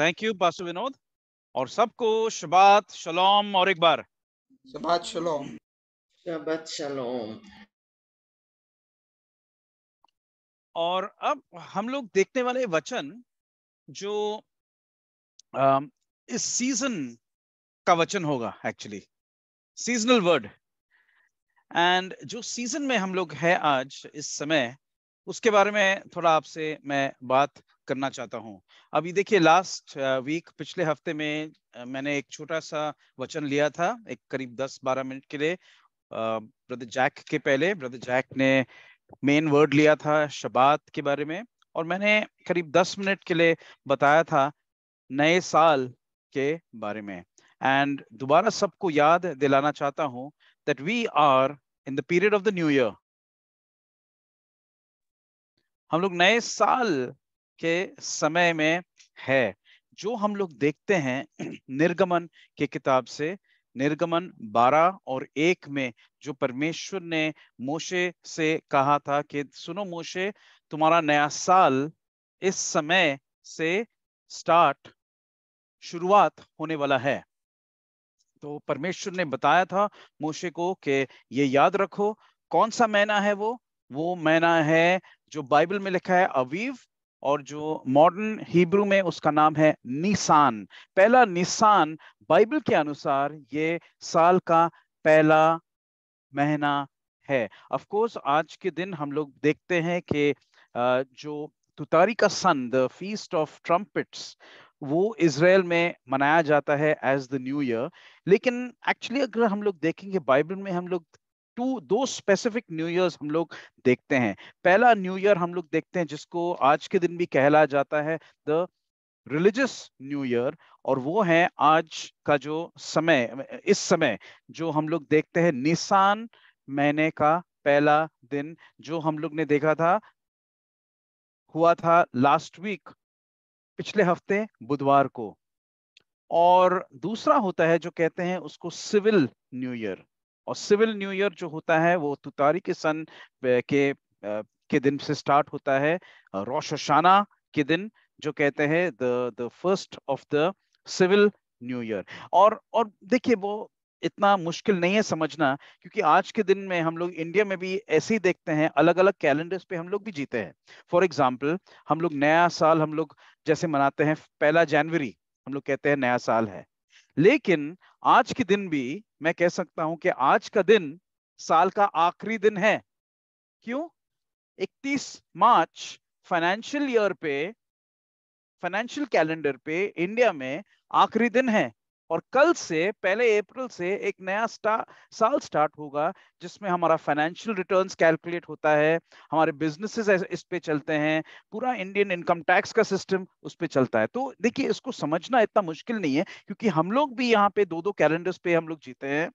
Thank you पासु Vinod और सबको शबात शलोम और एक बार शबात शलोम शबात शलोम और अब हम लोग देखने वाले वचन जो आ, इस सीजन का वचन होगा एक्चुअली सीजनल वर्ड एंड जो सीजन में हम लोग है आज इस समय उसके बारे में थोड़ा आपसे मैं बात करना चाहता हूँ अभी देखिए लास्ट वीक पिछले हफ्ते में मैंने एक छोटा सा वचन लिया था एक करीब 10-12 मिनट के लिए ब्रदर जैक के पहले ब्रदर जैक ने मेन वर्ड लिया था शबात के बारे में और मैंने करीब 10 मिनट के लिए बताया था नए साल के बारे में एंड दोबारा सबको याद दिलाना चाहता हूँ that we are in the period of the new year हम लोग नए साल के समय में है जो हम लोग देखते हैं निर्गमन के किताब से निर्गमन 12 और 1 में जो परमेश्वर ने मोशे से कहा था कि सुनो मोशे तुम्हारा नया साल इस समय से स्टार्ट शुरुआत होने वाला है तो परमेश्वर ने बताया था मोशे को कि ये याद रखो कौन सा महीना है वो वो महीना है जो बाइबल में लिखा है अवीव और जो मॉडर्न हिब्रू में उसका नाम है निशान पहला निशान बाइबल के अनुसार ये साल का पहला महीना है ऑफ कोर्स आज के दिन हम लोग देखते हैं कि जो तुतारी का सन द फीस्ट ऑफ ट्रम्पिट्स वो इसराइल में मनाया जाता है एज द न्यू ईयर लेकिन एक्चुअली अगर हम लोग देखेंगे बाइबल में हम लोग टू दो स्पेसिफिक न्यू ईयर्स हम लोग देखते हैं पहला न्यू ईयर हम लोग देखते हैं जिसको आज के दिन भी कहला जाता है द रिलीजियस न्यू ईयर और वो है आज का जो समय इस समय जो हम लोग देखते हैं निशान महीने का पहला दिन जो हम लोग ने देखा था हुआ था लास्ट वीक पिछले हफ्ते बुधवार को और दूसरा होता है जो कहते हैं उसको सिविल न्यू ईयर और सिविल न्यू ईयर जो होता है वो तुतारी के सन के के दिन से स्टार्ट होता है रोशाना के दिन जो कहते हैं the the first of the civil new year और और देखिए वो इतना मुश्किल नहीं है समझना क्योंकि आज के दिन में हम लोग इंडिया में भी ऐसे ही देखते हैं अलग अलग कैलेंडर्स पे हम लोग भी जीते हैं फॉर एग्जाम्पल हम लोग नया साल हम लोग जैसे मनाते हैं पहला जनवरी हम लोग कहते हैं नया साल है लेकिन आज के दिन भी मैं कह सकता हूं कि आज का दिन साल का आखिरी दिन है क्यों 31 मार्च फाइनेंशियल ईयर पे फाइनेंशियल कैलेंडर पे इंडिया में आखिरी दिन है और कल से पहले अप्रैल से एक नया स्टा, साल स्टार्ट होगा जिसमें हमारा फाइनेंशियल रिटर्न्स कैलकुलेट होता है हमारे बिजनेसेस इस पे चलते हैं पूरा इंडियन इनकम टैक्स का सिस्टम उस पर चलता है तो देखिए इसको समझना इतना मुश्किल नहीं है क्योंकि हम लोग भी यहाँ पे दो दो कैलेंडर्स पे हम लोग जीते हैं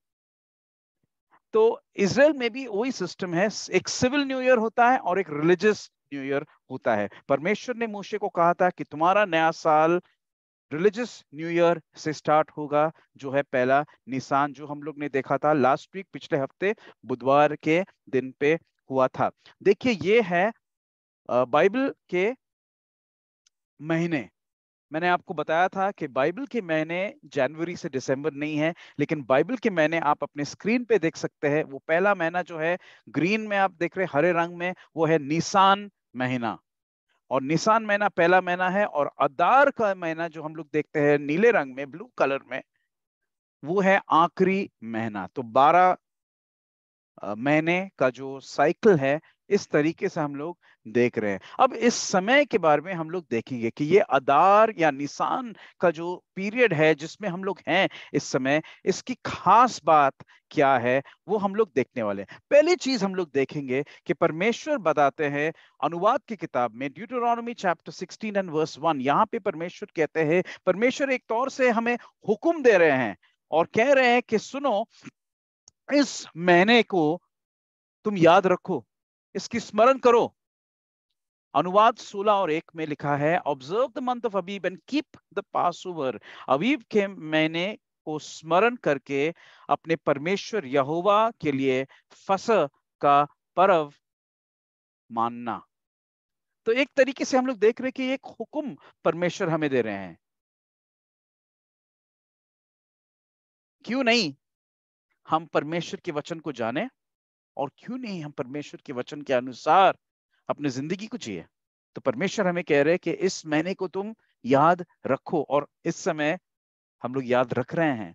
तो इसराइल में भी वही सिस्टम है एक सिविल न्यू ईयर होता है और एक रिलीजियस न्यू ईयर होता है परमेश्वर ने मोशे को कहा था कि तुम्हारा नया साल रिलीजियस न्यू ईयर से स्टार्ट होगा जो है पहला निशान जो हम लोग ने देखा था लास्ट वीक पिछले हफ्ते बुधवार के दिन पे हुआ था देखिए ये है बाइबल के महीने मैंने आपको बताया था कि बाइबल के महीने जनवरी से दिसंबर नहीं है लेकिन बाइबल के महीने आप अपने स्क्रीन पे देख सकते हैं वो पहला महीना जो है ग्रीन में आप देख रहे हरे रंग में वो है निशान महीना और निशान महीना पहला महीना है और अदार का महीना जो हम लोग देखते हैं नीले रंग में ब्लू कलर में वो है आखिरी महीना तो बारह महीने का जो साइकिल है इस तरीके से हम लोग देख रहे हैं अब इस समय के बारे में हम लोग देखेंगे कि ये अदार या निशान का जो पीरियड है जिसमें हम लोग हैं इस समय इसकी खास बात क्या है वो हम लोग देखने वाले हैं पहली चीज हम लोग देखेंगे कि परमेश्वर बताते हैं अनुवाद की किताब में Deuteronomy chapter sixteen and verse one यहाँ पे परमेश्वर कहते हैं परमेश्वर एक तौर से हमें हुक्म दे रहे हैं और कह रहे हैं कि सुनो इस महीने को तुम याद रखो इसकी स्मरण करो अनुवाद 16 और एक में लिखा है observe the month of Abib and keep the passover Abib के मैंने को स्मरण करके अपने परमेश्वर यहोवा के लिए फस का पर्व मानना तो एक तरीके से हम लोग देख रहे कि एक हुक्म परमेश्वर हमें दे रहे हैं क्यों नहीं हम परमेश्वर के वचन को जाने और क्यों नहीं हम परमेश्वर के वचन के अनुसार अपनी जिंदगी को जिए तो परमेश्वर हमें कह रहे हैं कि इस महीने को तुम याद रखो और इस समय हम लोग याद रख रहे हैं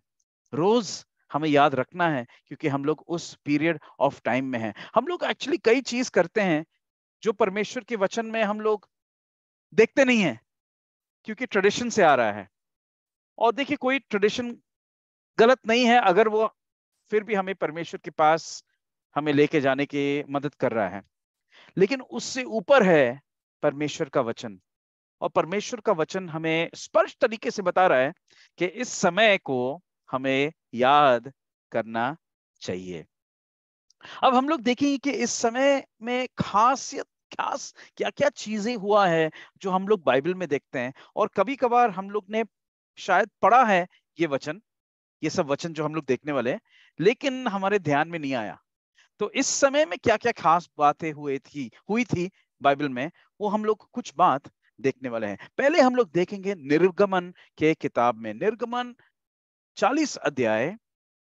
रोज हमें याद रखना है क्योंकि हम लोग उस पीरियड ऑफ टाइम में हैं हम लोग एक्चुअली कई चीज करते हैं जो परमेश्वर के वचन में हम लोग देखते नहीं हैं क्योंकि ट्रेडिशन से आ रहा है और देखिए कोई ट्रेडिशन गलत नहीं है अगर वो फिर भी हमें परमेश्वर के पास हमें लेके जाने की मदद कर रहा है लेकिन उससे ऊपर है परमेश्वर का वचन और परमेश्वर का वचन हमें स्पष्ट तरीके से बता रहा है कि इस समय को हमें याद करना चाहिए अब हम लोग देखेंगे कि इस समय में खासियत खास क्या क्या चीजें हुआ है जो हम लोग बाइबल में देखते हैं और कभी कभार हम लोग ने शायद पढ़ा है ये वचन ये सब वचन जो हम लोग देखने वाले हैं लेकिन हमारे ध्यान में नहीं आया तो इस समय में क्या क्या खास बातें हुए थी हुई थी बाइबल में वो हम लोग कुछ बात देखने वाले हैं पहले हम लोग देखेंगे निर्गमन के किताब में निर्गमन चालीस अध्याय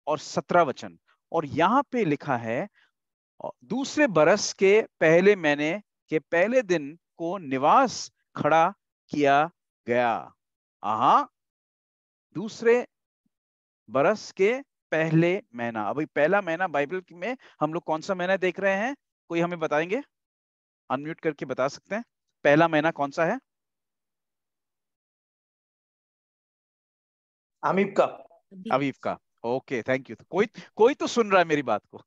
और सत्रह वचन और यहाँ पे लिखा है दूसरे बरस के पहले महीने के पहले दिन को निवास खड़ा किया गया आहा दूसरे बरस के पहले महीना अभी पहला महीना बाइबल में हम लोग कौन सा महीना देख रहे हैं कोई हमें बताएंगे अनम्यूट करके बता सकते हैं पहला महीना कौन सा है अमीब का अमीब का ओके थैंक यू कोई कोई तो सुन रहा है मेरी बात को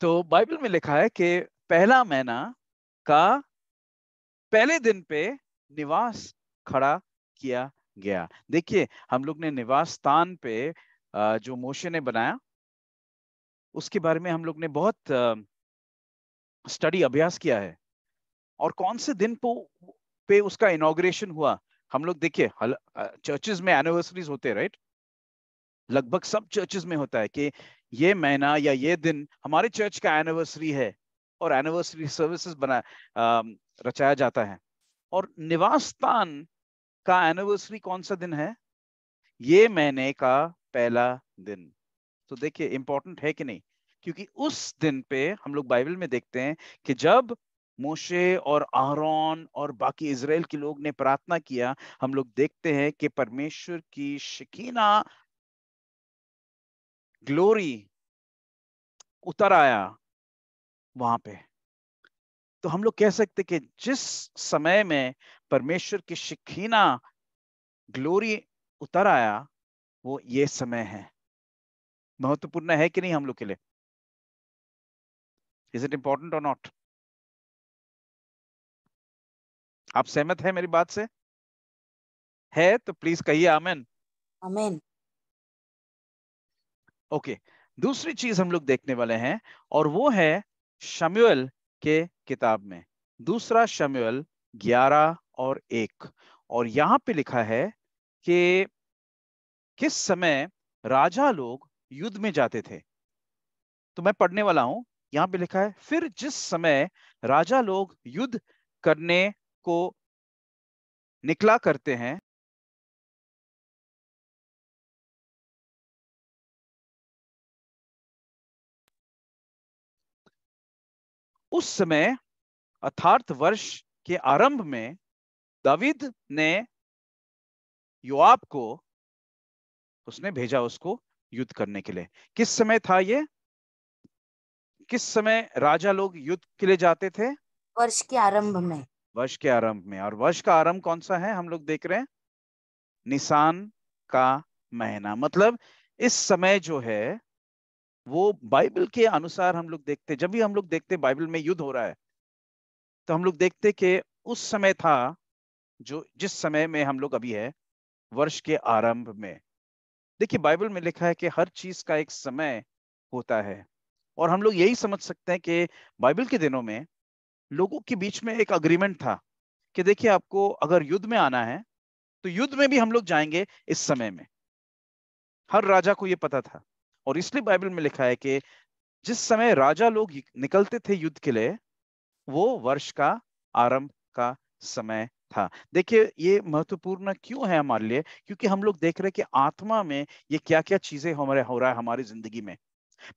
तो बाइबल में लिखा है कि पहला महीना का पहले दिन पे निवास खड़ा किया गया देखिए हम लोग ने निवास स्थान पे जो मोशे ने बनाया उसके बारे में हम लोग ने बहुत स्टडी अभ्यास किया है और कौन से दिन पे उसका इनोग्रेशन हुआ हम लोग देखिए चर्चेज में एनिवर्सरीज होते राइट लगभग सब चर्चेज में होता है कि ये महीना या ये दिन हमारे चर्च का एनिवर्सरी है और एनिवर्सरी सर्विसेज बना आ, रचाया जाता है और निवास स्थान का एनिवर्सरी कौन सा दिन है ये महीने का पहला दिन तो देखिए इंपॉर्टेंट है कि नहीं क्योंकि उस दिन पे हम लोग बाइबल में देखते हैं कि जब मोशे और आहरोन और बाकी इसराइल के लोग ने प्रार्थना किया हम लोग देखते हैं कि परमेश्वर की शकीना ग्लोरी उतर आया वहां पे तो हम लोग कह सकते कि जिस समय में परमेश्वर की शिखीना ग्लोरी उतर आया वो ये समय है महत्वपूर्ण है कि नहीं हम लोग के लिए इज इट इंपॉर्टेंट और नॉट आप सहमत है मेरी बात से है तो प्लीज कहिए आमेन आमेन ओके दूसरी चीज हम लोग देखने वाले हैं और वो है शम्युअल के किताब में दूसरा शम्युअल ग्यारह और एक और यहाँ पे लिखा है कि किस समय राजा लोग युद्ध में जाते थे तो मैं पढ़ने वाला हूं यहाँ पे लिखा है फिर जिस समय राजा लोग युद्ध करने को निकला करते हैं उस समय अर्थार्थ वर्ष के आरंभ में दाविद ने योआब को उसने भेजा उसको युद्ध करने के लिए किस समय था ये किस समय राजा लोग युद्ध के लिए जाते थे वर्ष के आरंभ में वर्ष के आरंभ में और वर्ष का आरंभ कौन सा है हम लोग देख रहे हैं निशान का महीना मतलब इस समय जो है वो बाइबल के अनुसार हम लोग देखते जब भी हम लोग देखते बाइबल में युद्ध हो रहा है तो हम लोग देखते कि उस समय था जो जिस समय में हम लोग अभी है वर्ष के आरंभ में देखिए बाइबल में लिखा है कि हर चीज का एक समय होता है और हम लोग यही समझ सकते हैं कि बाइबल के दिनों में लोगों के बीच में एक अग्रीमेंट था कि देखिए आपको अगर युद्ध में आना है तो युद्ध में भी हम लोग जाएंगे इस समय में हर राजा को ये पता था और इसलिए बाइबल में लिखा है कि जिस समय राजा लोग निकलते थे युद्ध के लिए वो वर्ष का आरंभ का समय था देखिए ये महत्वपूर्ण क्यों है हमारे लिए क्योंकि हम लोग देख रहे हैं कि आत्मा में ये क्या क्या चीजें हमारे हो रहा है हमारी जिंदगी में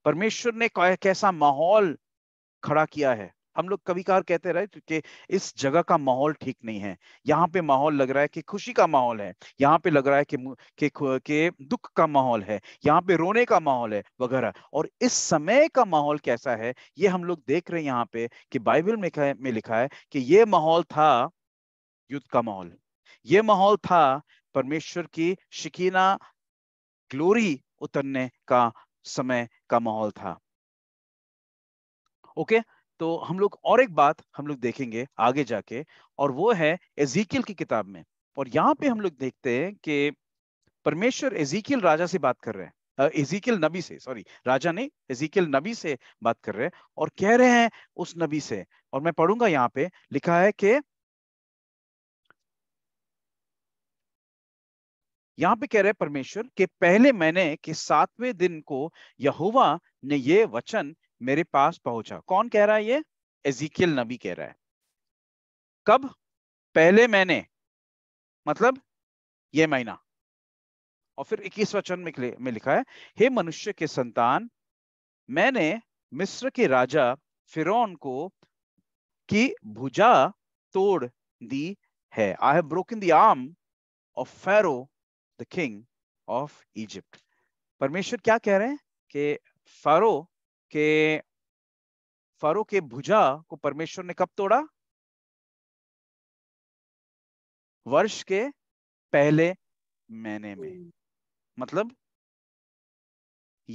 परमेश्वर ने कैसा माहौल खड़ा किया है हम लोग कभी कार कहते रहे कि इस जगह का माहौल ठीक नहीं है यहाँ पे माहौल लग रहा है कि खुशी का माहौल है यहाँ पे लग रहा है कि के, के दुख का माहौल है यहाँ पे रोने का माहौल है वगैरह और इस समय का माहौल कैसा है ये हम लोग देख रहे हैं यहाँ पे कि बाइबल में में लिखा है कि ये माहौल था युद्ध का माहौल ये माहौल था परमेश्वर की शिकीना ग्लोरी उतरने का समय का माहौल था ओके तो हम लोग और एक बात हम लोग देखेंगे आगे जाके और वो है एजीकिल की किताब में और यहाँ पे हम लोग देखते हैं कि परमेश्वर एजीकिल राजा से बात कर रहे हैं एजीकिल नबी से सॉरी राजा नहीं एजीकिल नबी से बात कर रहे हैं और कह रहे हैं उस नबी से और मैं पढ़ूंगा यहाँ पे लिखा है कि यहाँ पे कह रहे परमेश्वर कि पहले मैंने कि सातवें दिन को यहुवा ने ये वचन मेरे पास पहुंचा कौन कह रहा है ये एजिकल नबी कह रहा है कब पहले मैंने मतलब ये महीना और फिर इक्कीस वचन में, लिखा है हे मनुष्य के संतान मैंने मिस्र के राजा फिरौन को की भुजा तोड़ दी है I have broken the arm of Pharaoh the king of Egypt परमेश्वर क्या कह रहे हैं कि फारो के फारो के भुजा को परमेश्वर ने कब तोड़ा वर्ष के पहले महीने में hmm. मतलब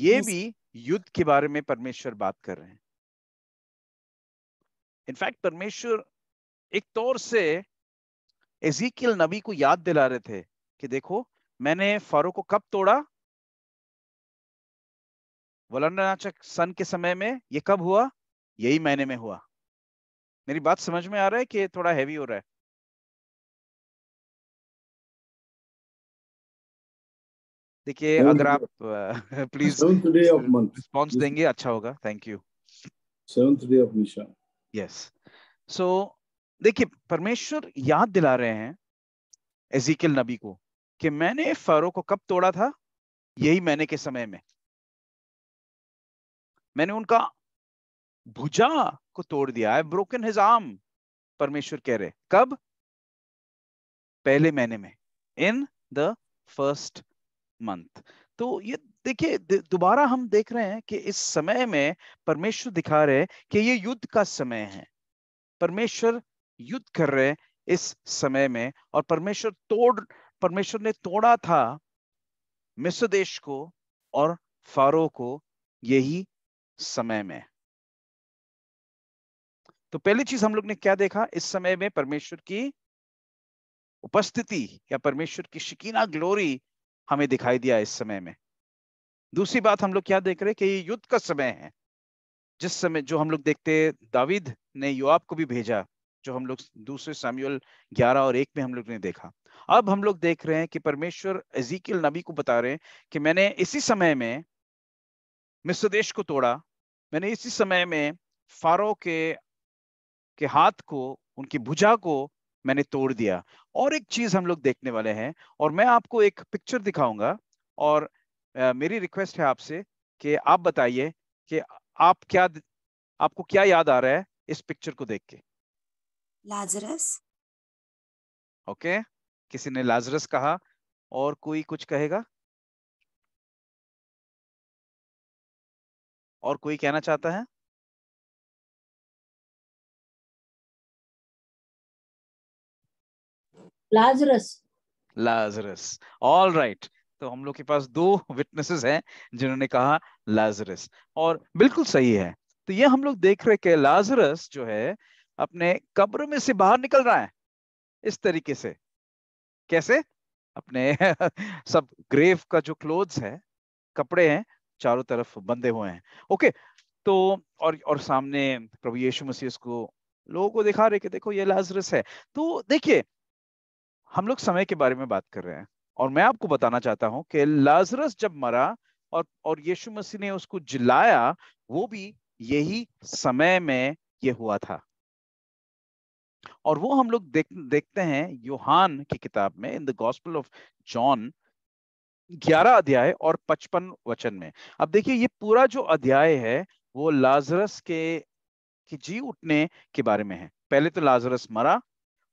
ये भी युद्ध के बारे में परमेश्वर बात कर रहे हैं इनफैक्ट परमेश्वर एक तौर से एजिकल नबी को याद दिला रहे थे कि देखो मैंने फारूक को कब तोड़ा वलनाचक सन के समय में ये कब हुआ यही महीने में हुआ मेरी बात समझ में आ रहा है कि थोड़ा हैवी हो रहा है देखिए अगर आप प्लीज रिस्पॉन्स देंगे अच्छा होगा थैंक यू यस सो देखिए परमेश्वर याद दिला रहे हैं एजिकल नबी को कि मैंने फारो को कब तोड़ा था यही मैंने के समय में मैंने उनका भुजा को तोड़ दिया है ब्रोकन हिजाम परमेश्वर कह रहे कब पहले महीने में इन द फर्स्ट मंथ तो ये देखिए दोबारा हम देख रहे हैं कि इस समय में परमेश्वर दिखा रहे हैं कि ये युद्ध का समय है परमेश्वर युद्ध कर रहे हैं इस समय में और परमेश्वर तोड़ परमेश्वर ने तोड़ा था मिस्र देश को और फारो को यही समय में तो पहली चीज हम लोग ने क्या देखा इस समय में परमेश्वर की उपस्थिति या परमेश्वर की शिकीना ग्लोरी हमें दिखाई दिया इस समय में दूसरी बात हम लोग क्या देख रहे हैं कि ये युद्ध का समय है जिस समय जो हम लोग देखते दाविद ने युवाब को भी भेजा जो हम लोग दूसरे सैम्यूल ग्यारह और एक में हम लोग ने देखा अब हम लोग देख रहे हैं कि परमेश्वर एजिकल नबी को बता रहे हैं कि मैंने इसी समय में मिस्र देश को तोड़ा मैंने इसी समय में फारो के के हाथ को उनकी भुजा को मैंने तोड़ दिया और एक चीज हम लोग देखने वाले हैं और मैं आपको एक पिक्चर दिखाऊंगा और मेरी रिक्वेस्ट है आपसे कि आप बताइए कि आप क्या आपको क्या याद आ रहा है इस पिक्चर को देख के लाजरस ओके किसी ने लाजरस कहा और कोई कुछ कहेगा और कोई कहना चाहता है लाजरस लाजरस ऑल राइट तो हम लोग के पास दो विटनेसेस हैं जिन्होंने कहा लाजरस और बिल्कुल सही है तो ये हम लोग देख रहे कि लाजरस जो है अपने कब्र में से बाहर निकल रहा है इस तरीके से कैसे अपने सब ग्रेव का जो क्लोथ्स है कपड़े हैं चारों तरफ बंधे हुए हैं ओके तो और और सामने प्रभु यीशु मसीह उसको लोगों को दिखा रहे कि देखो ये लाजरस है तो देखिए हम लोग समय के बारे में बात कर रहे हैं और मैं आपको बताना चाहता हूं कि लाजरस जब मरा और और यीशु मसीह ने उसको जिलाया वो भी यही समय में ये हुआ था और वो हम लोग देख देखते हैं योहान की किताब में in the gospel of John ग्यारह अध्याय और पचपन वचन में अब देखिए ये पूरा जो अध्याय है वो लाजरस के कि जी उठने के बारे में है पहले तो लाजरस मरा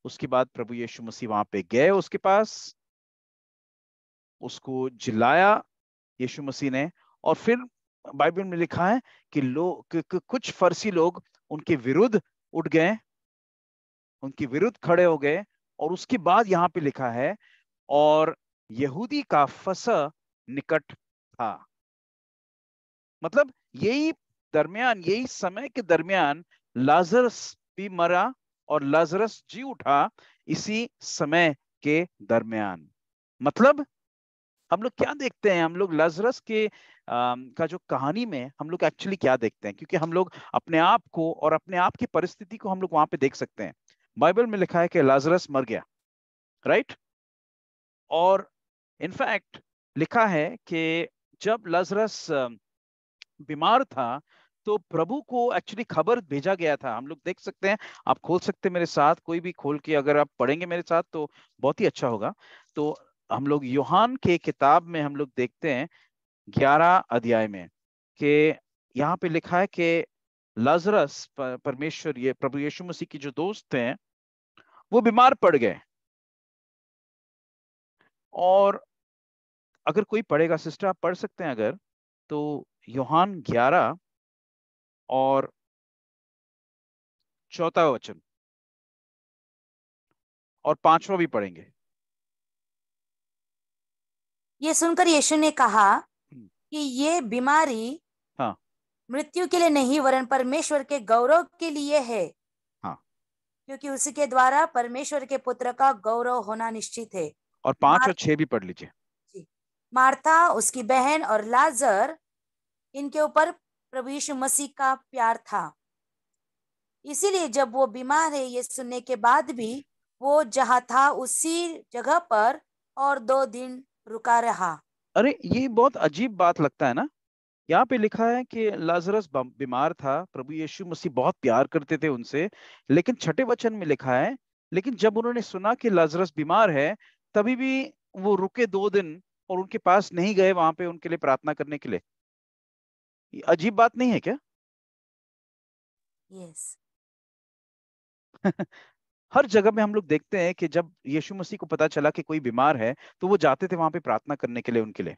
उसके बाद प्रभु यीशु मसीह वहां पे गए उसके पास उसको जिलाया यीशु मसीह ने और फिर बाइबल में लिखा है कि लोग कुछ फर्सी लोग उनके विरुद्ध उठ गए उनके विरुद्ध खड़े हो गए और उसके बाद यहाँ पे लिखा है और यहूदी का फस निकट था मतलब यही दरमियान यही समय के दरमियान लाजरस भी मरा और लाजरस जी उठा इसी समय के दरमियान मतलब हम लोग क्या देखते हैं हम लोग लाजरस के आ, का जो कहानी में हम लोग एक्चुअली क्या देखते हैं क्योंकि हम लोग अपने आप को और अपने आप की परिस्थिति को हम लोग वहां पे देख सकते हैं बाइबल में लिखा है कि लाजरस मर गया राइट right? और इनफैक्ट लिखा है कि जब लाजरस बीमार था तो प्रभु को एक्चुअली खबर भेजा गया था हम लोग देख सकते हैं आप खोल सकते हैं मेरे साथ कोई भी खोल के अगर आप पढ़ेंगे मेरे साथ तो बहुत ही अच्छा होगा तो हम लोग योहान के किताब में हम लोग देखते हैं ग्यारह अध्याय में कि यहाँ पे लिखा है कि लाजरस परमेश्वर ये प्रभु यीशु मसीह के जो दोस्त हैं वो बीमार पड़ गए और अगर कोई पढ़ेगा सिस्टर आप पढ़ सकते हैं अगर तो योहान 11 और चौथा वचन और पांचवा भी पढ़ेंगे ये सुनकर यीशु ने कहा हम्म। कि ये बीमारी मृत्यु के लिए नहीं वरन परमेश्वर के गौरव के लिए है हाँ। क्योंकि उसी के द्वारा परमेश्वर के पुत्र का गौरव होना निश्चित है और पांच और छह भी पढ़ लीजिए मार्था उसकी बहन और लाजर इनके ऊपर प्रभु यीशु मसीह का प्यार था इसीलिए जब वो बीमार है ये सुनने के बाद भी वो जहाँ था उसी जगह पर और दो दिन रुका रहा अरे ये बहुत अजीब बात लगता है ना यहाँ पे लिखा है कि लाजरस बीमार था प्रभु यीशु मसीह बहुत प्यार करते थे उनसे लेकिन छठे वचन में लिखा है लेकिन जब उन्होंने सुना कि लाजरस बीमार है तभी भी वो रुके दो दिन और उनके पास नहीं गए वहां पे उनके लिए प्रार्थना करने के लिए अजीब बात नहीं है क्या yes. हर जगह में हम लोग देखते हैं कि जब यीशु मसीह को पता चला कि कोई बीमार है तो वो जाते थे वहां पे प्रार्थना करने के लिए उनके लिए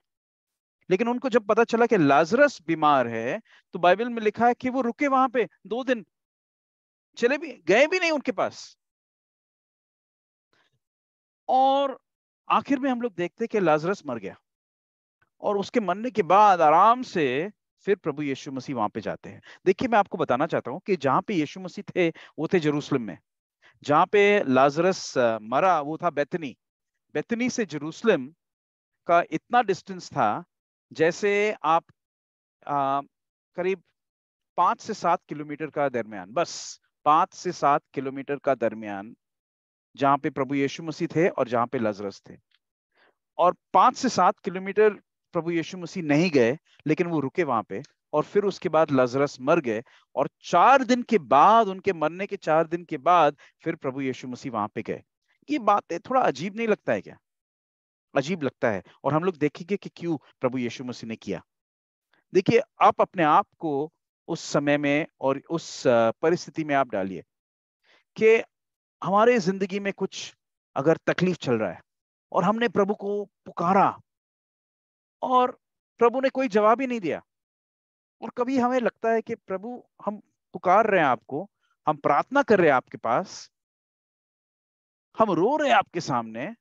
लेकिन उनको जब पता चला कि लाजरस बीमार है तो बाइबल में लिखा है कि वो रुके वहां पे दो दिन चले भी गए भी नहीं उनके पास और आखिर में हम लोग देखते कि लाजरस मर गया और उसके मरने के बाद आराम से फिर प्रभु यीशु मसीह वहां पे जाते हैं देखिए मैं आपको बताना चाहता हूँ कि जहाँ पे यीशु मसीह थे वो थे जरूसलम में जहाँ पे लाजरस मरा वो था बेतनी बेतनी से जरूसलम का इतना डिस्टेंस था जैसे आप आ, करीब पाँच से सात किलोमीटर का दरमियान बस पाँच से सात किलोमीटर का दरमियान जहाँ पे प्रभु यीशु मसीह थे और जहाँ पे लजरस थे और पाँच से सात किलोमीटर प्रभु यीशु मसीह नहीं गए लेकिन वो रुके वहाँ पे और फिर उसके बाद लजरस मर गए और चार दिन के बाद उनके मरने के चार दिन के बाद फिर प्रभु यीशु मसीह वहां पे गए ये बातें थोड़ा अजीब नहीं लगता है क्या अजीब लगता है और हम लोग देखेंगे कि क्यों प्रभु यीशु मसीह ने किया देखिए आप अपने आप को उस समय में और उस परिस्थिति में आप डालिए कि हमारे जिंदगी में कुछ अगर तकलीफ चल रहा है और हमने प्रभु को पुकारा और प्रभु ने कोई जवाब ही नहीं दिया और कभी हमें लगता है कि प्रभु हम पुकार रहे हैं आपको हम प्रार्थना कर रहे हैं आपके पास हम रो रहे हैं आपके सामने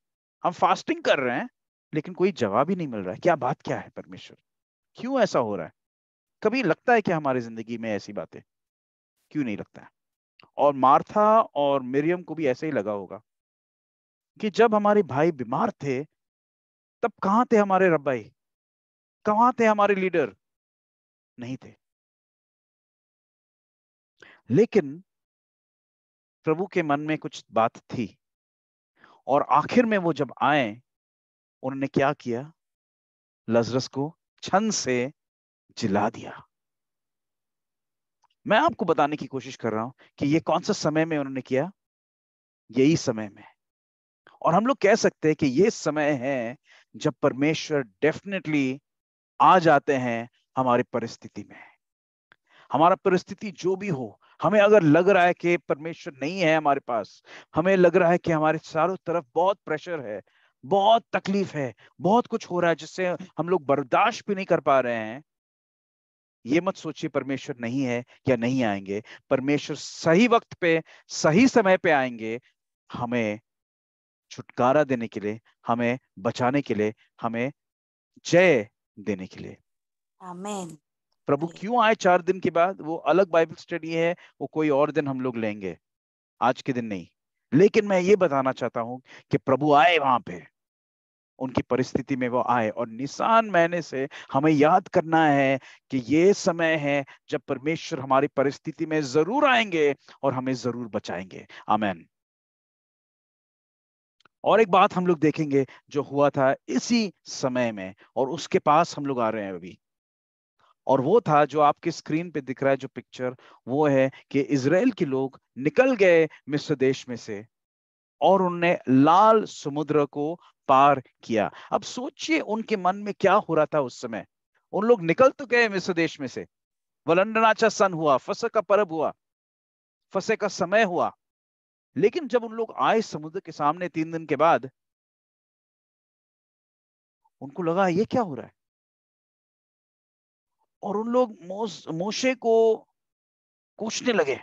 हम फास्टिंग कर रहे हैं लेकिन कोई जवाब ही नहीं मिल रहा है क्या बात क्या है परमेश्वर क्यों ऐसा हो रहा है कभी लगता है क्या हमारी जिंदगी में ऐसी बातें क्यों नहीं लगता है और मार्था और मिरियम को भी ऐसे ही लगा होगा कि जब हमारे भाई बीमार थे तब कहाँ थे हमारे रब्बाई कहाँ थे हमारे लीडर नहीं थे लेकिन प्रभु के मन में कुछ बात थी और आखिर में वो जब आए उन्होंने क्या किया लजरस को छन से जिला दिया मैं आपको बताने की कोशिश कर रहा हूं कि ये कौन सा समय में उन्होंने किया यही समय में और हम लोग कह सकते हैं कि ये समय है जब परमेश्वर डेफिनेटली आ जाते हैं हमारी परिस्थिति में हमारा परिस्थिति जो भी हो हमें अगर लग रहा है कि परमेश्वर नहीं है हमारे पास हमें लग रहा है कि हमारे चारों तरफ बहुत प्रेशर है बहुत तकलीफ है बहुत कुछ हो रहा है जिससे हम लोग बर्दाश्त भी नहीं कर पा रहे हैं ये मत सोचिए परमेश्वर नहीं है या नहीं आएंगे परमेश्वर सही वक्त पे सही समय पे आएंगे हमें छुटकारा देने के लिए हमें बचाने के लिए हमें जय देने के लिए आमेन प्रभु क्यों आए चार दिन के बाद वो अलग बाइबल स्टडी है वो कोई और दिन हम लोग लेंगे आज के दिन नहीं लेकिन मैं ये बताना चाहता हूं कि प्रभु आए वहां पे उनकी परिस्थिति में वो आए और निशान महीने से हमें याद करना है कि ये समय है जब परमेश्वर हमारी परिस्थिति में जरूर आएंगे और हमें जरूर बचाएंगे अमेन और एक बात हम लोग देखेंगे जो हुआ था इसी समय में और उसके पास हम लोग आ रहे हैं अभी और वो था जो आपके स्क्रीन पे दिख रहा है जो पिक्चर वो है कि इसराइल के लोग निकल गए मिस्र देश में से और उनने लाल समुद्र को पार किया अब सोचिए उनके मन में क्या हो रहा था उस समय उन लोग निकल तो गए मिस्र देश में से वलंडनाचा सन हुआ फसे का पर्व हुआ फसे का समय हुआ लेकिन जब उन लोग आए समुद्र के सामने तीन दिन के बाद उनको लगा ये क्या हो रहा है और उन लोग मोस, मोशे को पूछने लगे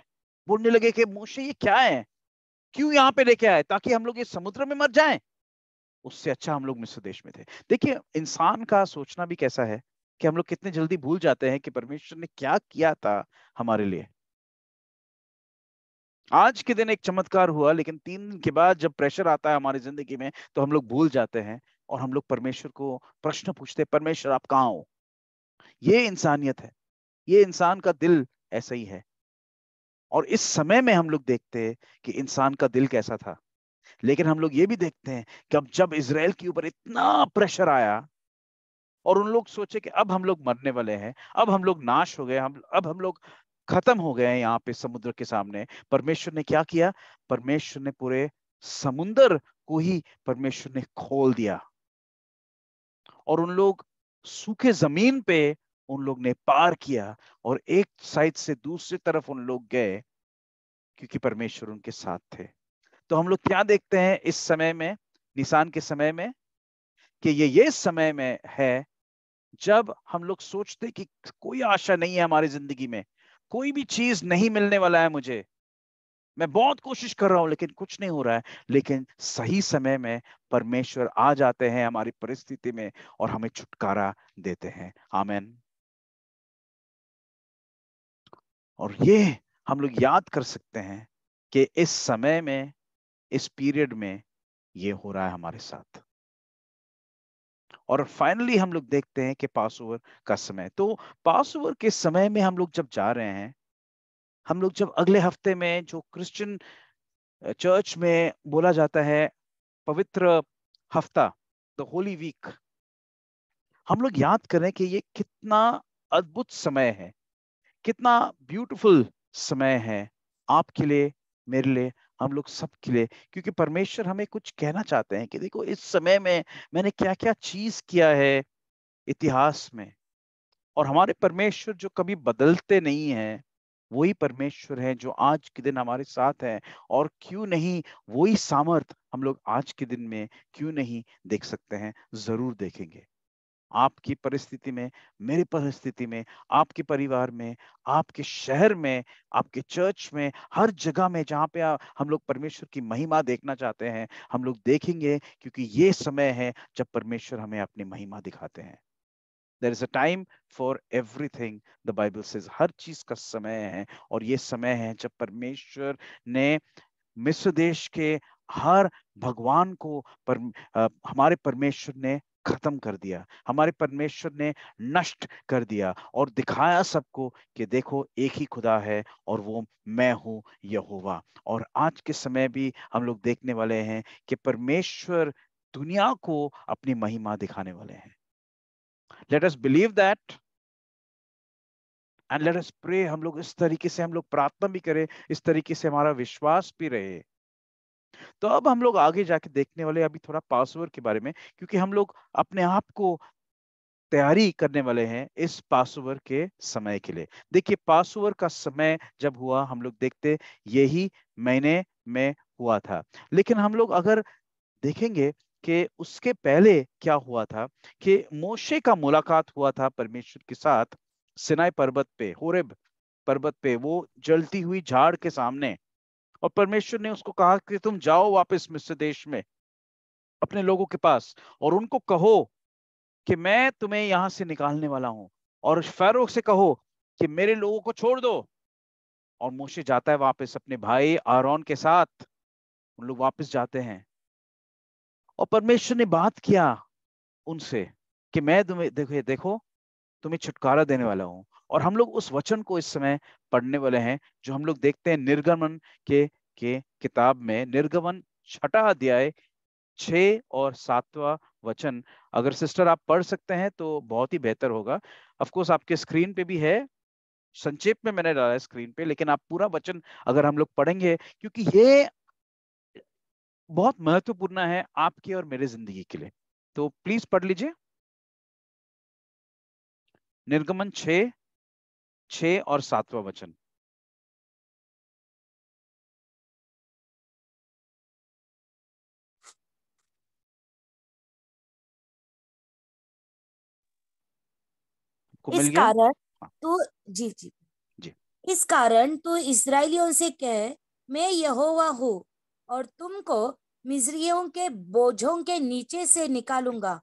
बोलने लगे कि मोशे ये क्या है क्यों यहाँ पे लेके आए ताकि हम लोग ये समुद्र में मर जाएं उससे अच्छा हम लोग मिस्र देश में थे देखिए इंसान का सोचना भी कैसा है कि हम लोग कितने जल्दी भूल जाते हैं कि परमेश्वर ने क्या किया था हमारे लिए आज के दिन एक चमत्कार हुआ लेकिन तीन दिन के बाद जब प्रेशर आता है हमारी जिंदगी में तो हम लोग भूल जाते हैं और हम लोग परमेश्वर को प्रश्न पूछते परमेश्वर आप कहाँ हो ये इंसानियत है ये इंसान का दिल ऐसा ही है और इस समय में हम लोग देखते हैं कि इंसान का दिल कैसा था लेकिन हम लोग ये भी देखते हैं कि अब जब इसराइल के ऊपर इतना प्रेशर आया और उन लोग सोचे कि अब हम लोग मरने वाले हैं अब हम लोग नाश हो गए हम अब हम लोग खत्म हो गए हैं यहाँ पे समुद्र के सामने परमेश्वर ने क्या किया परमेश्वर ने पूरे समुन्दर को ही परमेश्वर ने खोल दिया और उन लोग सूखे जमीन पे उन लोग ने पार किया और एक साइड से दूसरी तरफ उन लोग गए क्योंकि परमेश्वर उनके साथ थे तो हम लोग क्या देखते हैं इस समय में निशान के समय में कि ये ये समय में है जब हम लोग सोचते कि कोई आशा नहीं है हमारी जिंदगी में कोई भी चीज नहीं मिलने वाला है मुझे मैं बहुत कोशिश कर रहा हूं लेकिन कुछ नहीं हो रहा है लेकिन सही समय में परमेश्वर आ जाते हैं हमारी परिस्थिति में और हमें छुटकारा देते हैं आमेन और ये हम लोग याद कर सकते हैं कि इस समय में इस पीरियड में ये हो रहा है हमारे साथ और फाइनली हम लोग देखते हैं कि पास ओवर का समय तो पास ओवर के समय में हम लोग जब जा रहे हैं हम लोग जब अगले हफ्ते में जो क्रिश्चियन चर्च में बोला जाता है पवित्र हफ्ता द होली वीक हम लोग याद करें कि ये कितना अद्भुत समय है कितना ब्यूटीफुल समय है आपके लिए मेरे लिए हम लोग सब के लिए क्योंकि परमेश्वर हमें कुछ कहना चाहते हैं कि देखो इस समय में मैंने क्या क्या चीज किया है इतिहास में और हमारे परमेश्वर जो कभी बदलते नहीं है वही परमेश्वर है जो आज के दिन हमारे साथ है और क्यों नहीं वही सामर्थ हम लोग आज के दिन में क्यों नहीं देख सकते हैं जरूर देखेंगे आपकी परिस्थिति में मेरी परिस्थिति में आपके परिवार में आपके शहर में आपके चर्च में हर जगह में जहाँ पे हम लोग परमेश्वर की महिमा देखना चाहते हैं हम लोग देखेंगे क्योंकि ये समय है जब परमेश्वर हमें अपनी महिमा दिखाते हैं there is a time for everything the Bible says हर चीज का समय है और ये समय है जब परमेश्वर ने मिस्र देश के हर भगवान को पर, आ, हमारे परमेश्वर ने खत्म कर दिया हमारे परमेश्वर ने नष्ट कर दिया और दिखाया सबको कि देखो एक ही खुदा है और वो मैं हूँ यहोवा और आज के समय भी हम लोग देखने वाले हैं कि परमेश्वर दुनिया को अपनी महिमा दिखाने वाले हैं let us believe that and let us pray हम लोग इस तरीके से हम लोग प्रार्थना भी करें इस तरीके से हमारा विश्वास भी रहे तो अब हम लोग आगे जाके देखने वाले अभी थोड़ा पासवर के बारे में क्योंकि हम लोग अपने आप को तैयारी करने वाले हैं इस पासओवर के समय के लिए देखिए पासओवर का समय जब हुआ हम लोग देखते यही महीने में हुआ था लेकिन हम लोग अगर देखेंगे कि उसके पहले क्या हुआ था कि मोशे का मुलाकात हुआ था परमेश्वर के साथ सिनाई पर्वत पे होरेब पर्वत पे वो जलती हुई झाड़ के सामने और परमेश्वर ने उसको कहा कि तुम जाओ वापस मिस्र देश में अपने लोगों के पास और उनको कहो कि मैं तुम्हें यहां से निकालने वाला हूं और फैरोग से कहो कि मेरे लोगों को छोड़ दो और मोशे जाता है वापस अपने भाई आरौन के साथ उन लोग वापस जाते हैं और परमेश्वर ने बात किया उनसे कि मैं तुम्हें देखो देखो तुम्हें छुटकारा देने वाला हूं और हम लोग उस वचन को इस समय पढ़ने वाले हैं जो हम लोग देखते हैं निर्गमन के के किताब में निर्गमन छठा अध्याय छ और सातवा वचन अगर सिस्टर आप पढ़ सकते हैं तो बहुत ही बेहतर होगा अफकोर्स आपके स्क्रीन पे भी है संक्षेप में मैंने डाला है स्क्रीन पे लेकिन आप पूरा वचन अगर हम लोग पढ़ेंगे क्योंकि ये बहुत महत्वपूर्ण है आपके और मेरे जिंदगी के लिए तो प्लीज पढ़ लीजिए निर्गमन छ छ और सातवां वचन इस कारण हाँ। तो जी जी जी इस कारण तू तो इसराइलियों से कह मैं यहोवा हूँ और तुमको मिजरियों के बोझों के नीचे से निकालूंगा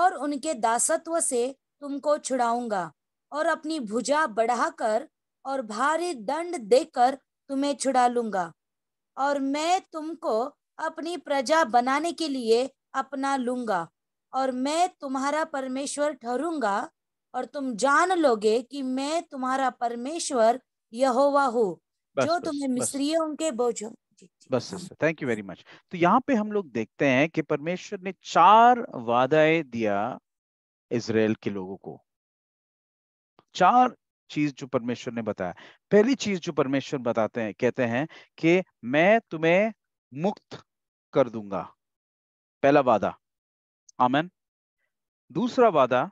और उनके दासत्व से तुमको छुड़ाऊंगा और अपनी भुजा बढ़ाकर और भारी दंड देकर तुम्हें छुड़ा लूंगा और मैं तुमको अपनी प्रजा बनाने के लिए अपना लूंगा और मैं तुम्हारा परमेश्वर ठहरूंगा और तुम जान लोगे कि मैं तुम्हारा परमेश्वर यहोवा हूँ जो तुम्हें मिस्रियों के बोझ बस थैंक यू वेरी मच तो यहाँ पे हम लोग देखते हैं कि परमेश्वर ने चार वादाएं दिया इसराइल के लोगों को चार चीज जो परमेश्वर ने बताया पहली चीज जो परमेश्वर बताते हैं कहते हैं कि मैं तुम्हें मुक्त कर दूंगा पहला वादा आमन दूसरा वादा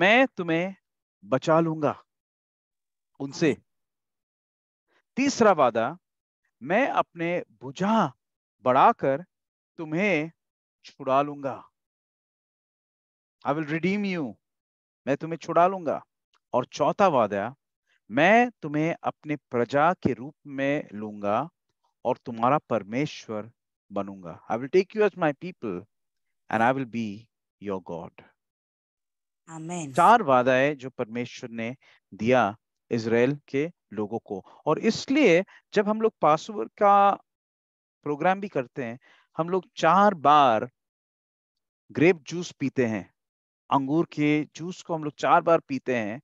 मैं तुम्हें बचा लूंगा उनसे तीसरा वादा मैं अपने भुजा बढ़ाकर तुम्हें छुड़ा लूंगा आई विल रिडीम यू मैं तुम्हें छुड़ा लूंगा और चौथा वादा मैं तुम्हें अपने प्रजा के रूप में लूंगा और तुम्हारा परमेश्वर बनूंगा I will take you as my people and I will be your God चार वादा है जो परमेश्वर ने दिया इसराइल के लोगों को और इसलिए जब हम लोग पासवर का प्रोग्राम भी करते हैं हम लोग चार बार ग्रेप जूस पीते हैं अंगूर के जूस को हम लोग चार बार पीते हैं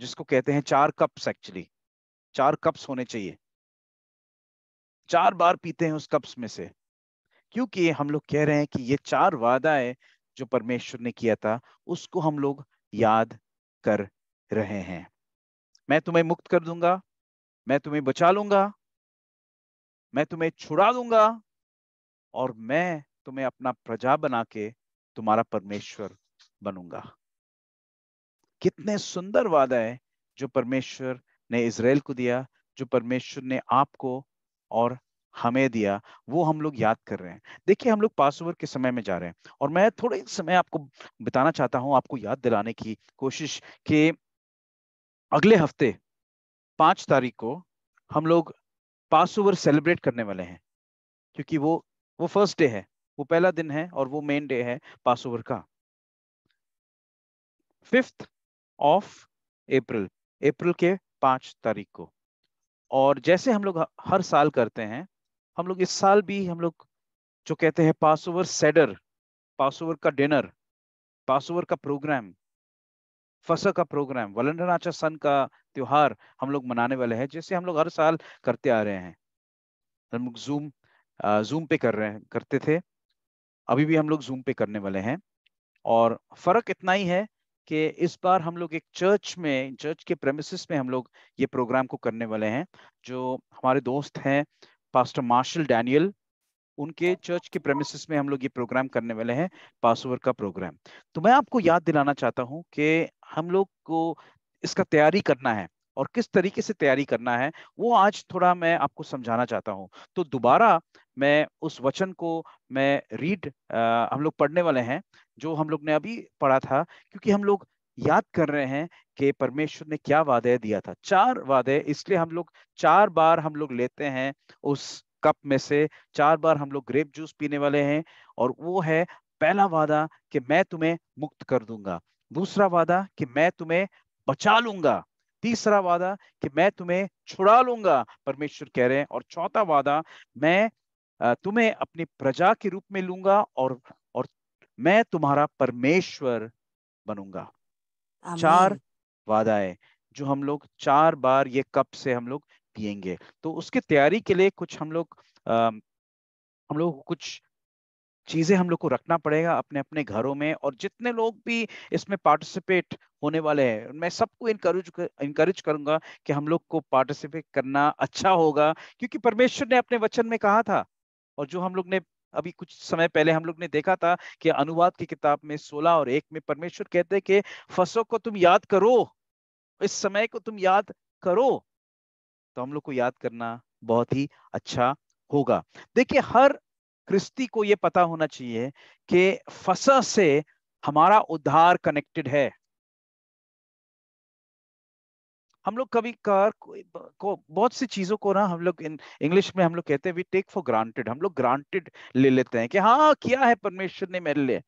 जिसको कहते हैं चार कप्स एक्चुअली चार कप्स होने चाहिए चार बार पीते हैं उस कप्स में से क्योंकि हम लोग कह रहे हैं कि ये चार वादा है जो परमेश्वर ने किया था उसको हम लोग याद कर रहे हैं मैं तुम्हें मुक्त कर दूंगा मैं तुम्हें बचा लूंगा मैं तुम्हें छुड़ा दूंगा और मैं तुम्हें अपना प्रजा बना के तुम्हारा परमेश्वर बनूंगा कितने सुंदर वादा है जो परमेश्वर ने इसराइल को दिया जो परमेश्वर ने आपको और हमें दिया वो हम लोग याद कर रहे हैं देखिए हम लोग पास ओवर के समय में जा रहे हैं और मैं थोड़े समय आपको बताना चाहता हूँ आपको याद दिलाने की कोशिश कि अगले हफ्ते पाँच तारीख को हम लोग पास ओवर सेलिब्रेट करने वाले हैं क्योंकि वो वो फर्स्ट डे है वो पहला दिन है और वो मेन डे है पास ओवर का फिफ्थ ऑफ अप्रैल अप्रैल के पाँच तारीख को और जैसे हम लोग हर साल करते हैं हम लोग इस साल भी हम लोग जो कहते हैं passover seder passover का डिनर पास ओवर का प्रोग्राम फसल का प्रोग्राम वलंडनाचा सन का त्योहार हम लोग मनाने वाले हैं जैसे हम लोग हर साल करते आ रहे हैं हम लोग जूम जूम पे कर रहे हैं करते थे अभी भी हम लोग जूम पे करने वाले हैं और फर्क इतना ही है कि इस बार हम लोग एक चर्च में चर्च के प्रेमिस में हम लोग ये प्रोग्राम को करने वाले हैं जो हमारे दोस्त हैं पास्टर मार्शल डैनियल उनके चर्च के प्रेमिसिस में हम लोग ये प्रोग्राम करने वाले हैं पासओवर का प्रोग्राम तो मैं आपको याद दिलाना चाहता हूँ कि हम लोग को इसका तैयारी करना है और किस तरीके से तैयारी करना है वो आज थोड़ा मैं आपको समझाना चाहता हूँ तो दोबारा मैं उस वचन को मैं रीड आ, हम लोग पढ़ने वाले हैं जो हम लोग ने अभी पढ़ा था क्योंकि हम लोग याद कर रहे हैं कि परमेश्वर ने क्या वादे दिया था चार वादे इसलिए हम लोग चार बार हम लोग लेते हैं उस कप में से चार बार हम लोग ग्रेप जूस पीने वाले हैं और वो है पहला वादा कि मैं तुम्हें मुक्त कर दूंगा दूसरा वादा कि मैं तुम्हें बचा लूंगा तीसरा वादा कि मैं तुम्हें छुड़ा लूंगा परमेश्वर कह रहे हैं और चौथा वादा मैं तुम्हें अपनी प्रजा के रूप में लूंगा और मैं तुम्हारा परमेश्वर बनूंगा चार वादा है जो हम लोग चार बार ये कप से हम लोग पियेंगे तो उसके तैयारी के लिए कुछ हम लोग आ, हम लोग कुछ चीजें हम लोग को रखना पड़ेगा अपने अपने घरों में और जितने लोग भी इसमें पार्टिसिपेट होने वाले हैं मैं सबको इनकरेज इनकरेज करूंगा कि हम लोग को पार्टिसिपेट करना अच्छा होगा क्योंकि परमेश्वर ने अपने वचन में कहा था और जो हम लोग ने अभी कुछ समय पहले हम लोग ने देखा था कि अनुवाद की किताब में सोलह और एक में परमेश्वर कहते हैं कि फसों को तुम याद करो इस समय को तुम याद करो तो हम लोग को याद करना बहुत ही अच्छा होगा देखिए हर क्रिस्ती को यह पता होना चाहिए कि फसा से हमारा उद्धार कनेक्टेड है हम लोग कभी कार को बहुत सी चीजों को ना हम लोग इन इंग्लिश में हम लोग कहते हैं वी टेक फॉर ग्रांटेड हम लोग ग्रांटेड ले लेते हैं कि हाँ किया है परमेश्वर ने मेरे लिए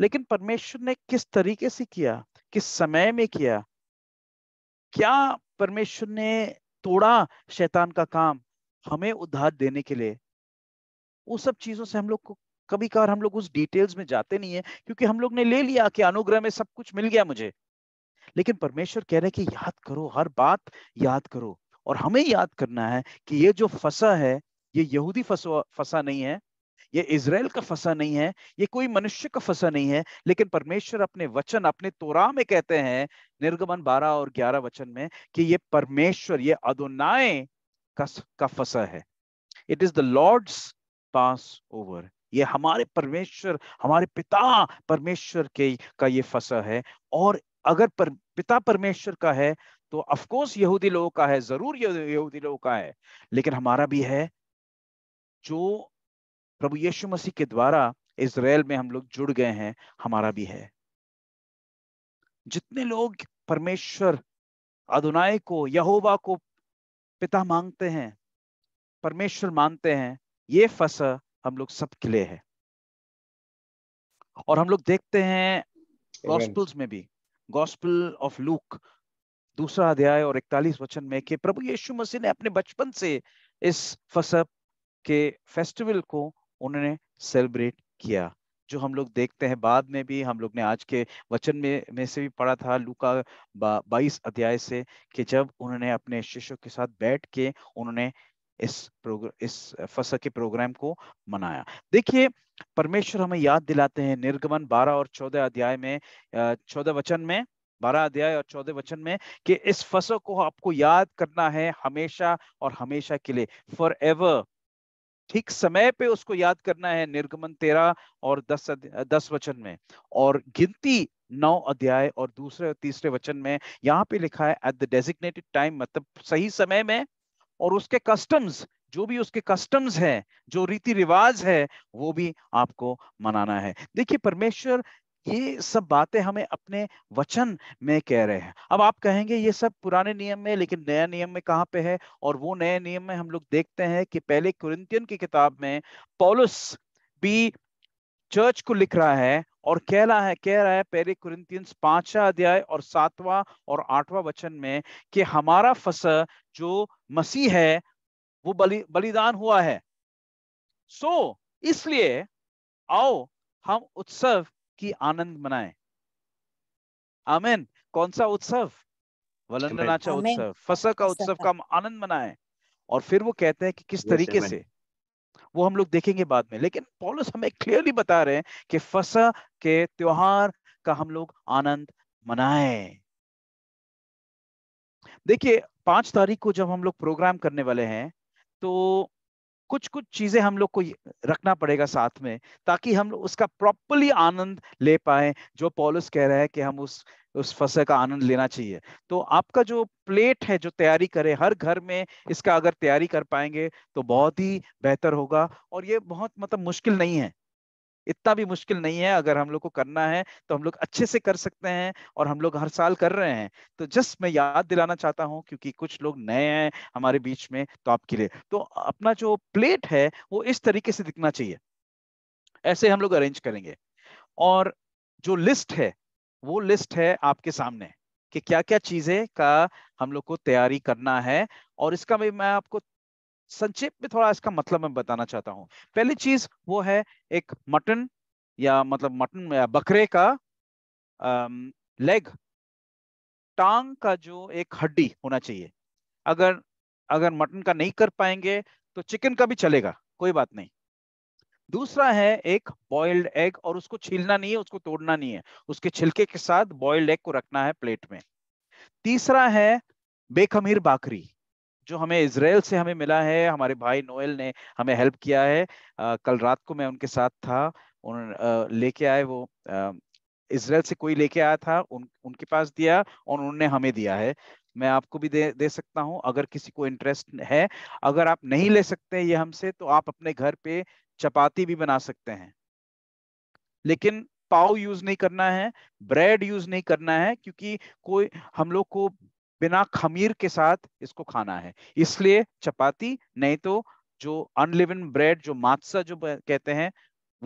लेकिन परमेश्वर ने किस तरीके से किया किस समय में किया क्या परमेश्वर ने तोड़ा शैतान का काम हमें उधार देने के लिए वो सब चीजों से हम लोग को कभी कार हम लोग उस डिटेल्स में जाते नहीं है क्योंकि हम लोग ने ले लिया कि अनुग्रह में सब कुछ मिल गया मुझे लेकिन परमेश्वर कह रहे हैं कि याद करो हर बात याद करो और हमें याद करना है कि ये जो फसा है ये यहूदी फसा फसा नहीं है ये इसराइल का फसा नहीं है ये कोई मनुष्य का फसा नहीं है लेकिन परमेश्वर अपने वचन अपने तोरा में कहते हैं निर्गमन बारह और ग्यारह वचन में कि ये परमेश्वर ये अदोनाए का, का है it is the Lord's passover ये हमारे परमेश्वर हमारे पिता परमेश्वर के का ये फसा है और अगर पर, पिता परमेश्वर का है तो अफकोर्स यहूदी लोगों का है जरूर यहूदी लोगों का है लेकिन हमारा भी है जो प्रभु यीशु मसीह के द्वारा इसराइल में हम लोग जुड़ गए हैं हमारा भी है जितने लोग परमेश्वर अधुनाय को यहोवा को पिता मांगते हैं परमेश्वर मानते हैं ये फसा हम लोग सबके लिए है और हम लोग देखते हैं गॉस्पल्स में भी गॉस्पल ऑफ लूक दूसरा अध्याय और इकतालीस वचन में कि प्रभु यीशु मसीह ने अपने बचपन से इस फसब के फेस्टिवल को उन्होंने सेलिब्रेट किया जो हम लोग देखते हैं बाद में भी हम लोग ने आज के वचन में में से भी पढ़ा था लूका बाईस अध्याय से कि जब उन्होंने अपने शिष्यों के साथ बैठ के उन्होंने इस प्रोग्र, इस फसल के प्रोग्राम को मनाया देखिए परमेश्वर हमें याद दिलाते हैं निर्गमन बारह और चौदह अध्याय में चौदह वचन में बारह अध्याय और चौदह वचन में कि इस फसल को आपको याद करना है हमेशा और हमेशा के लिए फॉर एवर ठीक समय पे उसको याद करना है निर्गमन तेरह और दस दस वचन में और गिनती नौ अध्याय और दूसरे और तीसरे वचन में यहाँ पे लिखा है एट द डेजिग्नेटेड टाइम मतलब सही समय में और उसके कस्टम्स जो भी उसके कस्टम्स हैं जो रीति रिवाज है वो भी आपको मनाना है देखिए परमेश्वर ये सब बातें हमें अपने वचन में कह रहे हैं अब आप कहेंगे ये सब पुराने नियम में लेकिन नया नियम में कहाँ पे है और वो नए नियम में हम लोग देखते हैं कि पहले कुरिंतियन की किताब में पॉलुस भी चर्च को लिख रहा है और कह रहा है कह रहा है पहले कुरिंतियन पांचवा अध्याय और सातवां और आठवां वचन में कि हमारा फसल जो मसीह है वो बलि बलिदान हुआ है सो so, इसलिए आओ हम उत्सव की आनंद मनाए आमेन कौन सा उत्सव वलंदनाचा उत्सव फसल का उत्सव का हम आनंद मनाए और फिर वो कहते हैं कि किस तरीके से वो हम लोग देखेंगे बाद में लेकिन पॉलस हमें क्लियरली बता रहे हैं कि फसा के त्योहार का हम लोग आनंद मनाएं देखिए पांच तारीख को जब हम लोग प्रोग्राम करने वाले हैं तो कुछ कुछ चीजें हम लोग को रखना पड़ेगा साथ में ताकि हम लोग उसका प्रॉपरली आनंद ले पाए जो पॉलिस कह रहे हैं कि हम उस उस फसल का आनंद लेना चाहिए तो आपका जो प्लेट है जो तैयारी करे हर घर में इसका अगर तैयारी कर पाएंगे तो बहुत ही बेहतर होगा और ये बहुत मतलब मुश्किल नहीं है इतना भी मुश्किल नहीं है अगर हम लोग को करना है तो हम लोग अच्छे से कर सकते हैं और हम लोग हर साल कर रहे हैं तो जस्ट मैं याद दिलाना चाहता हूँ क्योंकि कुछ लोग नए हैं हमारे बीच में तो आपके लिए तो अपना जो प्लेट है वो इस तरीके से दिखना चाहिए ऐसे हम लोग अरेंज करेंगे और जो लिस्ट है वो लिस्ट है आपके सामने कि क्या क्या चीजें का हम लोग को तैयारी करना है और इसका भी मैं आपको संक्षेप में थोड़ा इसका मतलब मैं बताना चाहता हूँ पहली चीज वो है एक मटन या मतलब मटन या बकरे का लेग टांग का जो एक हड्डी होना चाहिए अगर अगर मटन का नहीं कर पाएंगे तो चिकन का भी चलेगा कोई बात नहीं दूसरा है एक बॉइल्ड एग और उसको छीलना नहीं है उसको तोड़ना नहीं है उसके छिलके के साथ बॉइल्ड एग को रखना है प्लेट में तीसरा है बेखमीर बाकरी जो हमें इसराइल से हमें मिला है हमारे भाई नोएल ने हमें हेल्प किया है आ, कल रात को मैं उनके साथ था उन लेके आए वो इसराइल से कोई लेके आया था उन उनके पास दिया और उन्होंने हमें दिया है मैं आपको भी दे दे सकता हूं अगर किसी को इंटरेस्ट है अगर आप नहीं ले सकते ये हमसे तो आप अपने घर पे चपाती भी बना सकते हैं लेकिन पाव यूज नहीं करना है ब्रेड यूज नहीं करना है क्योंकि कोई हम लोग को बिना खमीर के साथ इसको खाना है इसलिए चपाती नहीं तो जो अनलिवन ब्रेड जो मात्सा जो कहते हैं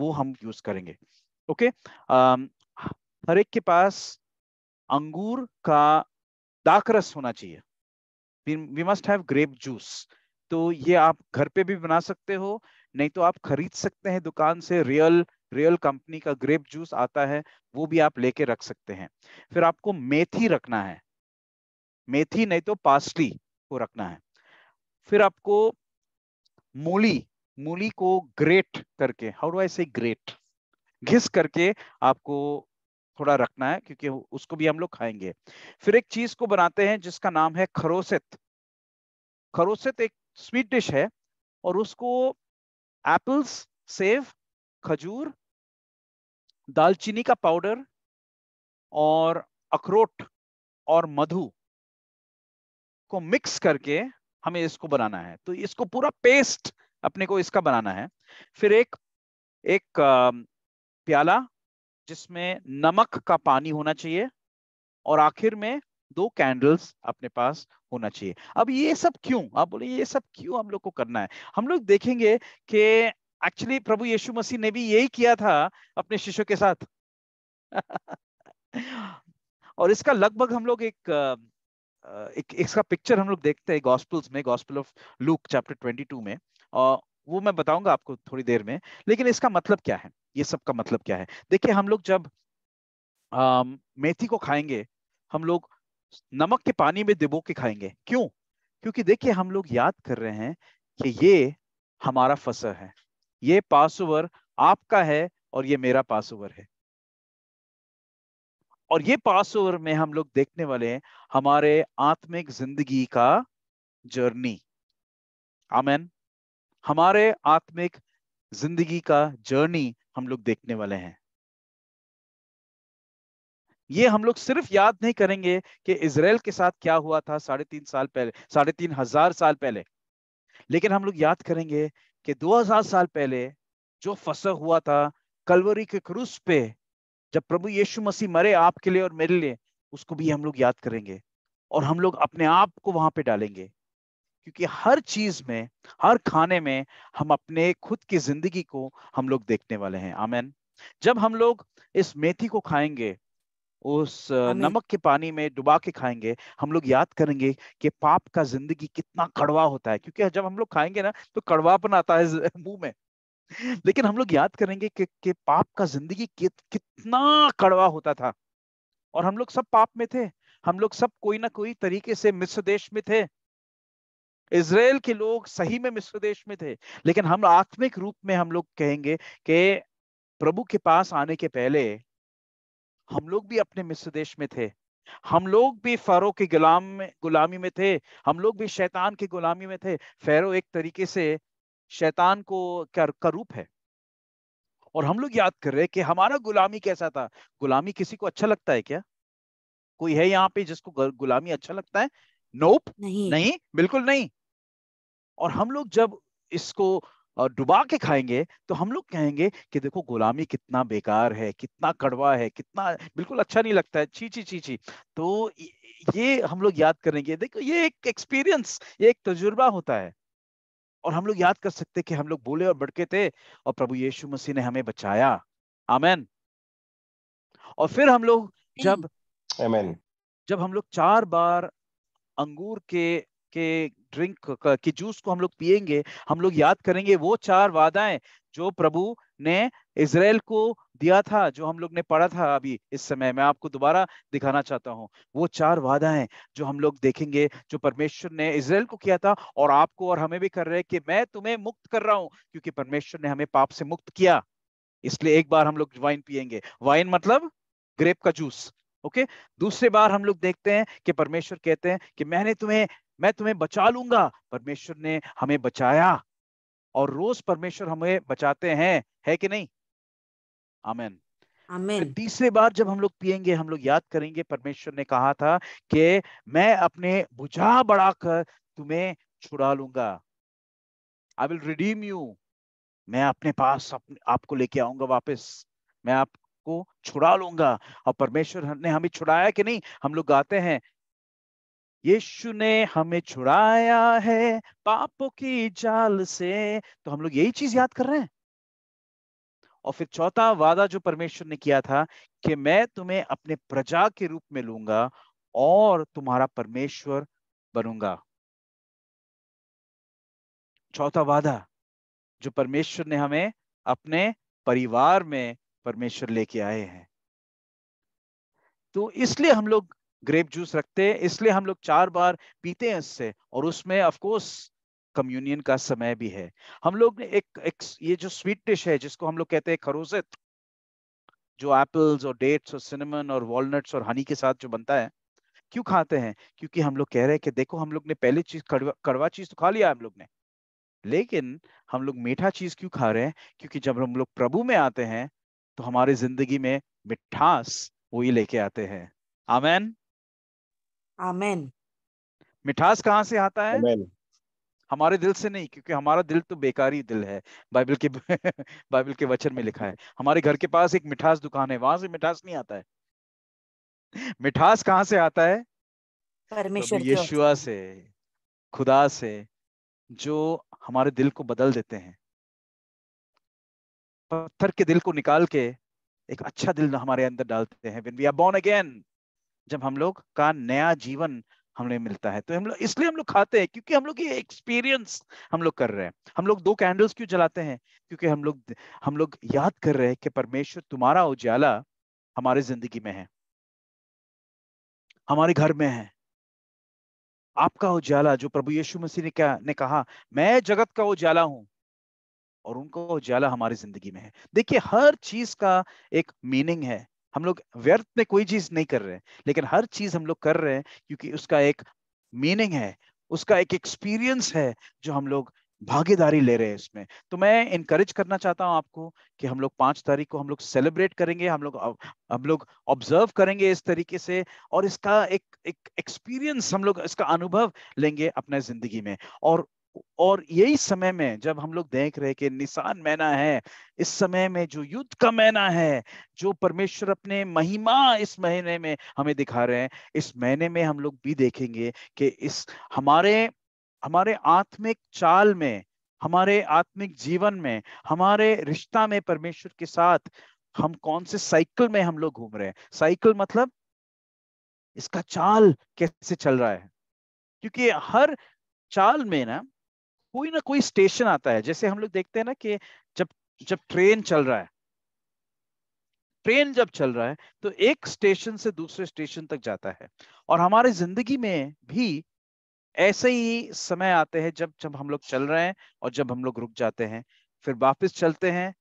वो हम यूज करेंगे ओके हर एक के पास अंगूर का दाक रस होना चाहिए we must have grape juice तो ये आप घर पे भी बना सकते हो नहीं तो आप खरीद सकते हैं दुकान से रियल रियल कंपनी का ग्रेप जूस आता है वो भी आप लेके रख सकते हैं फिर आपको मेथी रखना है मेथी नहीं तो पासली को रखना है फिर आपको मूली मूली को ग्रेट करके हाउ डू आई से ग्रेट घिस करके आपको थोड़ा रखना है क्योंकि उसको भी हम लोग खाएंगे फिर एक चीज को बनाते हैं जिसका नाम है खरोसित खरोसित एक स्वीट डिश है और उसको एप्पल्स सेब खजूर दालचीनी का पाउडर और अखरोट और मधु को मिक्स करके हमें इसको बनाना है तो इसको पूरा पेस्ट अपने को इसका बनाना है फिर एक एक प्याला जिसमें नमक का पानी होना चाहिए और आखिर में दो कैंडल्स अपने पास होना चाहिए अब ये सब क्यों आप बोले ये सब क्यों हम लोग को करना है हम लोग देखेंगे कि एक्चुअली प्रभु यीशु मसीह ने भी यही किया था अपने शिष्यों के साथ और इसका लगभग हम लोग एक एक इसका पिक्चर हम लोग देखते हैं गॉस्पल्स में गॉस्पल ऑफ लूक चैप्टर 22 में और वो मैं बताऊंगा आपको थोड़ी देर में लेकिन इसका मतलब क्या है ये सब का मतलब क्या है देखिए हम लोग जब आ, मेथी को खाएंगे हम लोग नमक के पानी में दिबो के खाएंगे क्यों क्योंकि देखिए हम लोग याद कर रहे हैं कि ये हमारा फसल है ये पास ओवर आपका है और ये मेरा पास ओवर है और ये पास ओवर में हम लोग देखने वाले हैं हमारे आत्मिक जिंदगी का जर्नी आमेन हमारे आत्मिक जिंदगी का जर्नी हम लोग देखने वाले हैं ये हम लोग सिर्फ याद नहीं करेंगे कि इसराइल के साथ क्या हुआ था साढ़े तीन साल पहले साढ़े तीन हजार साल पहले लेकिन हम लोग याद करेंगे कि 2000 साल पहले जो फसा हुआ था कलवरी के क्रूस पे जब प्रभु यीशु मसीह मरे आपके लिए और मेरे लिए उसको भी हम लोग याद करेंगे और हम लोग अपने आप को वहां पे डालेंगे क्योंकि हर चीज में हर खाने में हम अपने खुद की जिंदगी को हम लोग देखने वाले हैं आमेन जब हम लोग इस मेथी को खाएंगे उस नमक के पानी में डुबा के खाएंगे हम लोग याद करेंगे कि पाप का जिंदगी कितना कड़वा होता है क्योंकि जब हम लोग खाएंगे ना तो कड़वापन आता है मुंह में लेकिन हम लोग याद करेंगे कि, कि पाप का जिंदगी कि, कितना कड़वा होता था और हम लोग सब पाप में थे हम लोग सब कोई ना कोई तरीके से मिस्र देश में थे इसराइल के लोग सही में मिस्र देश में थे लेकिन हम आत्मिक रूप में हम लोग कहेंगे कि प्रभु के पास आने के पहले हम लोग भी अपने मिस्र देश में थे हम लोग भी फरो के गुलाम में गुलामी में थे हम लोग भी शैतान के गुलामी में थे फेरो एक तरीके से शैतान को क्या का रूप है और हम लोग याद कर रहे हैं कि हमारा गुलामी कैसा था गुलामी किसी को अच्छा लगता है क्या कोई है यहाँ पे जिसको गुलामी अच्छा लगता है नोप nope, नहीं नहीं बिल्कुल नहीं और हम लोग जब इसको डुबा के खाएंगे तो हम लोग कहेंगे कि देखो गुलामी कितना बेकार है कितना कड़वा है कितना बिल्कुल अच्छा नहीं लगता है छी छी छी छी तो ये हम लोग याद करेंगे देखो ये एक एक्सपीरियंस ये एक तजुर्बा होता है और हम लोग याद कर सकते कि हम लोग बोले और बड़के थे और प्रभु यीशु मसीह ने हमें बचाया आमेन और फिर हम लोग जब आमेन जब हम लोग चार बार अंगूर के के ड्रिंक के जूस को हम लोग पिएंगे हम लोग याद करेंगे वो चार वादाएं जो प्रभु ने इसराइल को दिया था जो हम लोग ने पढ़ा था अभी इस समय मैं आपको दोबारा दिखाना चाहता हूँ वो चार वादा है जो हम लोग देखेंगे जो परमेश्वर ने इसराइल को किया था और आपको और हमें भी कर रहे कि मैं तुम्हें मुक्त कर रहा हूँ क्योंकि परमेश्वर ने हमें पाप से मुक्त किया इसलिए एक बार हम लोग वाइन पियेंगे वाइन मतलब ग्रेप का जूस ओके दूसरी बार हम लोग देखते हैं कि परमेश्वर कहते हैं कि मैंने तुम्हें मैं तुम्हें बचा लूंगा परमेश्वर ने हमें बचाया और रोज परमेश्वर हमें बचाते हैं है कि नहीं आमेन आमेन तीसरे बार जब हम लोग पिएंगे हम लोग याद करेंगे परमेश्वर ने कहा था कि मैं अपने बुझा बढ़ाकर तुम्हें छुड़ा लूंगा आई विल रिडीम यू मैं अपने पास अपने, आपको लेके आऊंगा वापस मैं आपको छुड़ा लूंगा और परमेश्वर ने हमें छुड़ाया कि नहीं हम लोग गाते हैं यीशु ने हमें छुड़ाया है पापों की जाल से तो हम लोग यही चीज याद कर रहे हैं और फिर चौथा वादा जो परमेश्वर ने किया था कि मैं तुम्हें अपने प्रजा के रूप में लूंगा और तुम्हारा परमेश्वर बनूंगा चौथा वादा जो परमेश्वर ने हमें अपने परिवार में परमेश्वर लेके आए हैं तो इसलिए हम लोग ग्रेप जूस रखते हैं इसलिए हम लोग चार बार पीते हैं इससे और उसमें ऑफ कोर्स कम्युनियन का समय भी है हम लोग ने एक, एक ये जो स्वीट डिश है जिसको हम लोग कहते हैं खरोजत जो एप्पल्स और डेट्स और सिनेमन और वॉलनट्स और हनी के साथ जो बनता है क्यों खाते हैं क्योंकि हम लोग कह रहे हैं कि देखो हम लोग ने पहले चीज कड़वा कड़वा चीज तो खा लिया हम लोग ने लेकिन हम लोग मीठा चीज क्यों खा रहे हैं क्योंकि जब हम लोग प्रभु में आते हैं तो हमारे जिंदगी में मिठास वही लेके आते हैं आमेन आमेन मिठास कहाँ से आता है Amen. हमारे दिल से नहीं क्योंकि हमारा दिल तो बेकारी दिल है बाइबल के बाइबल के वचन में लिखा है हमारे घर के पास एक मिठास दुकान है वहां से मिठास नहीं आता है मिठास कहाँ से आता है परमेश्वर यशुआ से खुदा से जो हमारे दिल को बदल देते हैं पत्थर के दिल को निकाल के एक अच्छा दिल हमारे अंदर डालते हैं वी आर बोर्न अगेन जब हम लोग का नया जीवन हमें मिलता है तो हम लोग इसलिए हम लोग खाते हैं क्योंकि हम लोग ये एक्सपीरियंस हम लोग कर रहे हैं हम लोग दो कैंडल्स क्यों जलाते हैं क्योंकि हम लोग हम लोग याद कर रहे हैं कि परमेश्वर तुम्हारा उजाला हमारे जिंदगी में है हमारे घर में है आपका उजाला जो प्रभु यीशु मसीह ने क्या ने कहा मैं जगत का उजाला हूं और उनका उजाला हमारी जिंदगी में है देखिए हर चीज का एक मीनिंग है हम लोग व्यर्थ में कोई चीज नहीं कर रहे हैं लेकिन हर चीज हम लोग कर रहे हैं क्योंकि उसका एक मीनिंग है उसका एक एक्सपीरियंस है जो हम लोग भागीदारी ले रहे हैं इसमें तो मैं इनकरेज करना चाहता हूं आपको कि हम लोग पांच तारीख को हम लोग सेलिब्रेट करेंगे हम लोग हम लोग ऑब्जर्व करेंगे इस तरीके से और इसका एक एक एक्सपीरियंस हम लोग इसका अनुभव लेंगे अपने जिंदगी में और और यही समय में जब हम लोग देख रहे कि निशान मैना है इस समय में जो युद्ध का मैना है जो परमेश्वर अपने महिमा इस महीने में हमें दिखा रहे हैं इस महीने में हम लोग भी देखेंगे कि इस हमारे हमारे आत्मिक चाल में हमारे आत्मिक जीवन में हमारे रिश्ता में परमेश्वर के साथ हम कौन से साइकिल में हम लोग घूम रहे हैं साइकिल मतलब इसका चाल कैसे चल रहा है क्योंकि हर चाल में ना कोई ना कोई स्टेशन आता है जैसे हम लोग देखते हैं ना कि जब जब ट्रेन चल रहा है ट्रेन जब चल रहा है तो एक स्टेशन से दूसरे स्टेशन तक जाता है और हमारी जिंदगी में भी ऐसे ही समय आते हैं जब जब हम लोग चल रहे हैं और जब हम लोग रुक जाते हैं फिर वापस चलते हैं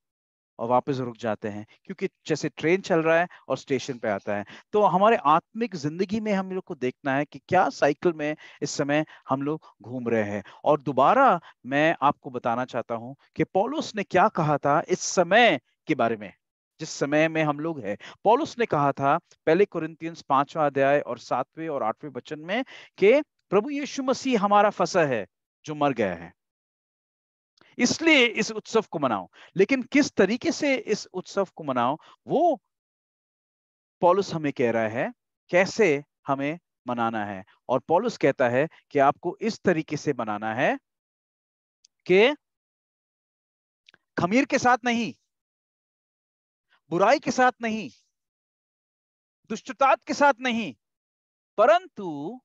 और वापस रुक जाते हैं क्योंकि जैसे ट्रेन चल रहा है और स्टेशन पे आता है तो हमारे आत्मिक जिंदगी में हम लोग को देखना है कि क्या साइकिल में इस समय हम लोग घूम रहे हैं और दोबारा मैं आपको बताना चाहता हूं कि पोलोस ने क्या कहा था इस समय के बारे में जिस समय में हम लोग हैं पोलोस ने कहा था पहले कुरिंतियंस पांचवा अध्याय और सातवें और आठवें वचन में कि प्रभु यीशु मसीह हमारा फसा है जो मर गया है इसलिए इस उत्सव को मनाओ लेकिन किस तरीके से इस उत्सव को मनाओ वो पॉलुस हमें कह रहा है कैसे हमें मनाना है और पॉलुस कहता है कि आपको इस तरीके से मनाना है कि खमीर के साथ नहीं बुराई के साथ नहीं दुष्टता के साथ नहीं परंतु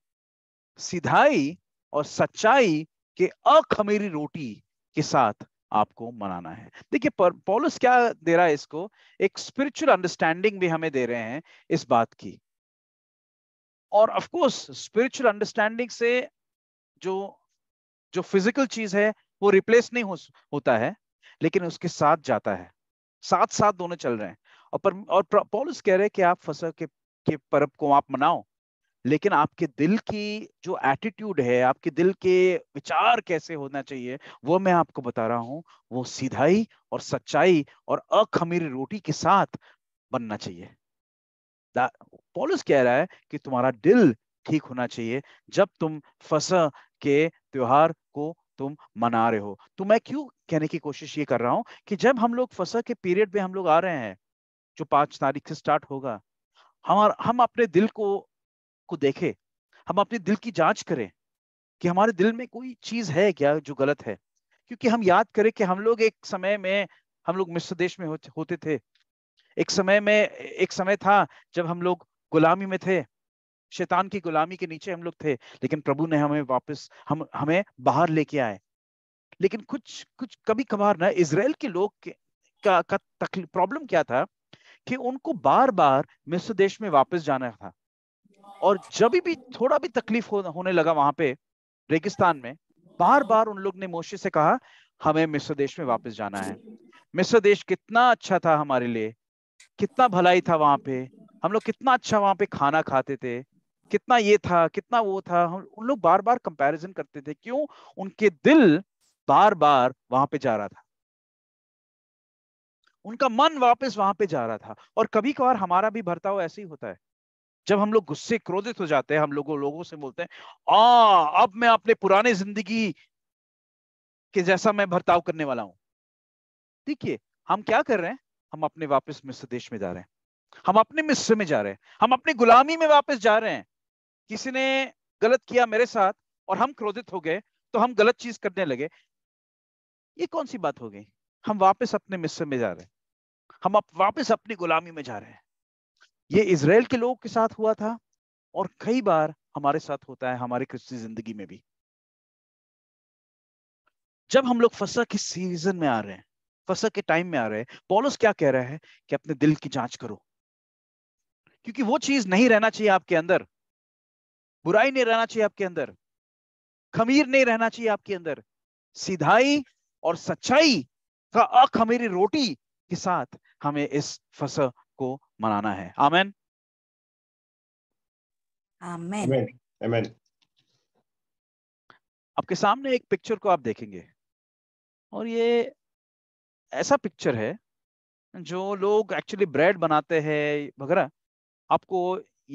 सिधाई और सच्चाई के अखमीरी रोटी के साथ आपको मनाना है देखिए पॉलस क्या दे रहा है इसको एक स्पिरिचुअल अंडरस्टैंडिंग भी हमें दे रहे हैं इस बात की और ऑफ कोर्स स्पिरिचुअल अंडरस्टैंडिंग से जो जो फिजिकल चीज है वो रिप्लेस नहीं हो, होता है लेकिन उसके साथ जाता है साथ साथ दोनों चल रहे हैं और पर, और पॉलिस कह रहे हैं कि आप फसल के के पर्व को आप मनाओ लेकिन आपके दिल की जो एटीट्यूड है आपके दिल के विचार कैसे होना चाहिए वो मैं आपको बता रहा हूँ वो सीधाई और सच्चाई और अखमीरी रोटी के साथ बनना चाहिए पॉलिस कह रहा है कि तुम्हारा दिल ठीक होना चाहिए जब तुम फसा के त्योहार को तुम मना रहे हो तो मैं क्यों कहने की कोशिश ये कर रहा हूं कि जब हम लोग फसा के पीरियड में हम लोग आ रहे हैं जो पांच तारीख से स्टार्ट होगा हमारा हम अपने दिल को को देखें हम अपने दिल की जांच करें कि हमारे दिल में कोई चीज है क्या जो गलत है क्योंकि हम याद करें कि हम लोग एक समय में हम लोग मिस्र देश में होते थे एक समय में एक समय था जब हम लोग गुलामी में थे शैतान की गुलामी के नीचे हम लोग थे लेकिन प्रभु ने हमें वापस हम हमें बाहर लेके आए लेकिन कुछ कुछ कभी कभार ना इसराइल के लोग के, का, का प्रॉब्लम क्या था कि उनको बार बार मिस्र देश में वापस जाना था और जब भी थोड़ा भी तकलीफ हो, होने लगा वहां पे रेगिस्तान में बार बार उन लोग ने मोशे से कहा हमें मिस्र देश में वापस जाना है मिस्र देश कितना अच्छा था हमारे लिए कितना भलाई था वहां पे हम लोग कितना अच्छा वहां पे खाना खाते थे कितना ये था कितना वो था हम उन लोग बार बार कंपैरिजन करते थे क्यों उनके दिल बार बार वहां पे जा रहा था उनका मन वापस वहां पे जा रहा था और कभी कभार हमारा भी हुआ ऐसे ही होता है जब हम लोग गुस्से क्रोधित हो जाते हैं हम लोगों लोगों से बोलते हैं आ अब मैं अपने पुराने जिंदगी के जैसा मैं बर्ताव करने वाला हूं देखिए हम क्या कर रहे हैं हम अपने वापस मिस्र देश में जा रहे हैं हम अपने मिस्र में जा रहे हैं हम अपनी गुलामी में वापस जा रहे हैं किसी ने गलत किया मेरे साथ और हम क्रोधित हो गए तो हम गलत चीज करने लगे ये कौन सी बात हो गई हम वापस अपने मिस्र में जा रहे हैं हम अप, वापस अपनी गुलामी में जा रहे हैं ये इसराइल के लोगों के साथ हुआ था और कई बार हमारे साथ होता है हमारे क्रिस्ती जिंदगी में भी जब हम लोग फसा के सीजन में आ रहे हैं फसा के टाइम में आ रहे हैं पॉलस क्या कह रहा है कि अपने दिल की जांच करो क्योंकि वो चीज नहीं रहना चाहिए आपके अंदर बुराई नहीं रहना चाहिए आपके अंदर खमीर नहीं रहना चाहिए आपके अंदर सीधाई और सच्चाई का अखमीरी रोटी के साथ हमें इस फसल को मनाना है आमेन आमेन आपके सामने एक पिक्चर को आप देखेंगे और ये ऐसा पिक्चर है जो लोग एक्चुअली ब्रेड बनाते हैं वगैरह आपको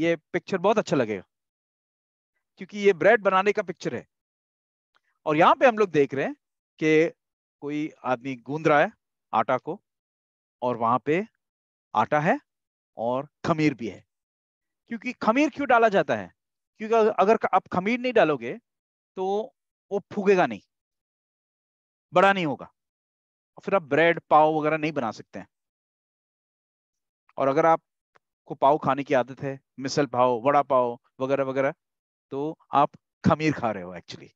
ये पिक्चर बहुत अच्छा लगेगा क्योंकि ये ब्रेड बनाने का पिक्चर है और यहाँ पे हम लोग देख रहे हैं कि कोई आदमी गूंद रहा है आटा को और वहां पे आटा है और खमीर भी है क्योंकि खमीर क्यों डाला जाता है क्योंकि अगर आप खमीर नहीं डालोगे तो वो फूकेगा नहीं बड़ा नहीं होगा और फिर आप ब्रेड पाव वगैरह नहीं बना सकते हैं और अगर आपको पाव खाने की आदत है मिसल पाव वड़ा पाव वगैरह वगैरह तो आप खमीर खा रहे हो एक्चुअली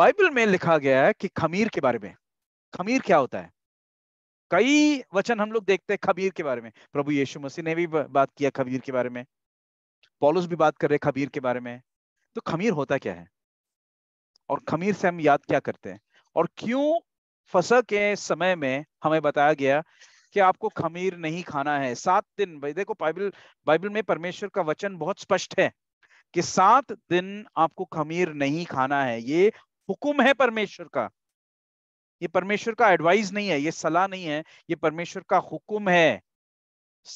बाइबल में लिखा गया है कि खमीर के बारे में खमीर क्या होता है कई वचन हम लोग देखते हैं खबीर के बारे में प्रभु यीशु मसीह ने भी बात किया खबीर के बारे में पॉलुस भी बात कर रहे खबीर के बारे में तो खमीर होता क्या है और खमीर से हम याद क्या करते हैं और क्यों फसा के समय में हमें बताया गया कि आपको खमीर नहीं खाना है सात दिन भाई देखो बाइबल बाइबल में परमेश्वर का वचन बहुत स्पष्ट है कि सात दिन आपको खमीर नहीं खाना है ये हुक्म है परमेश्वर का ये परमेश्वर का एडवाइस नहीं है ये सलाह नहीं है ये परमेश्वर का हुक्म है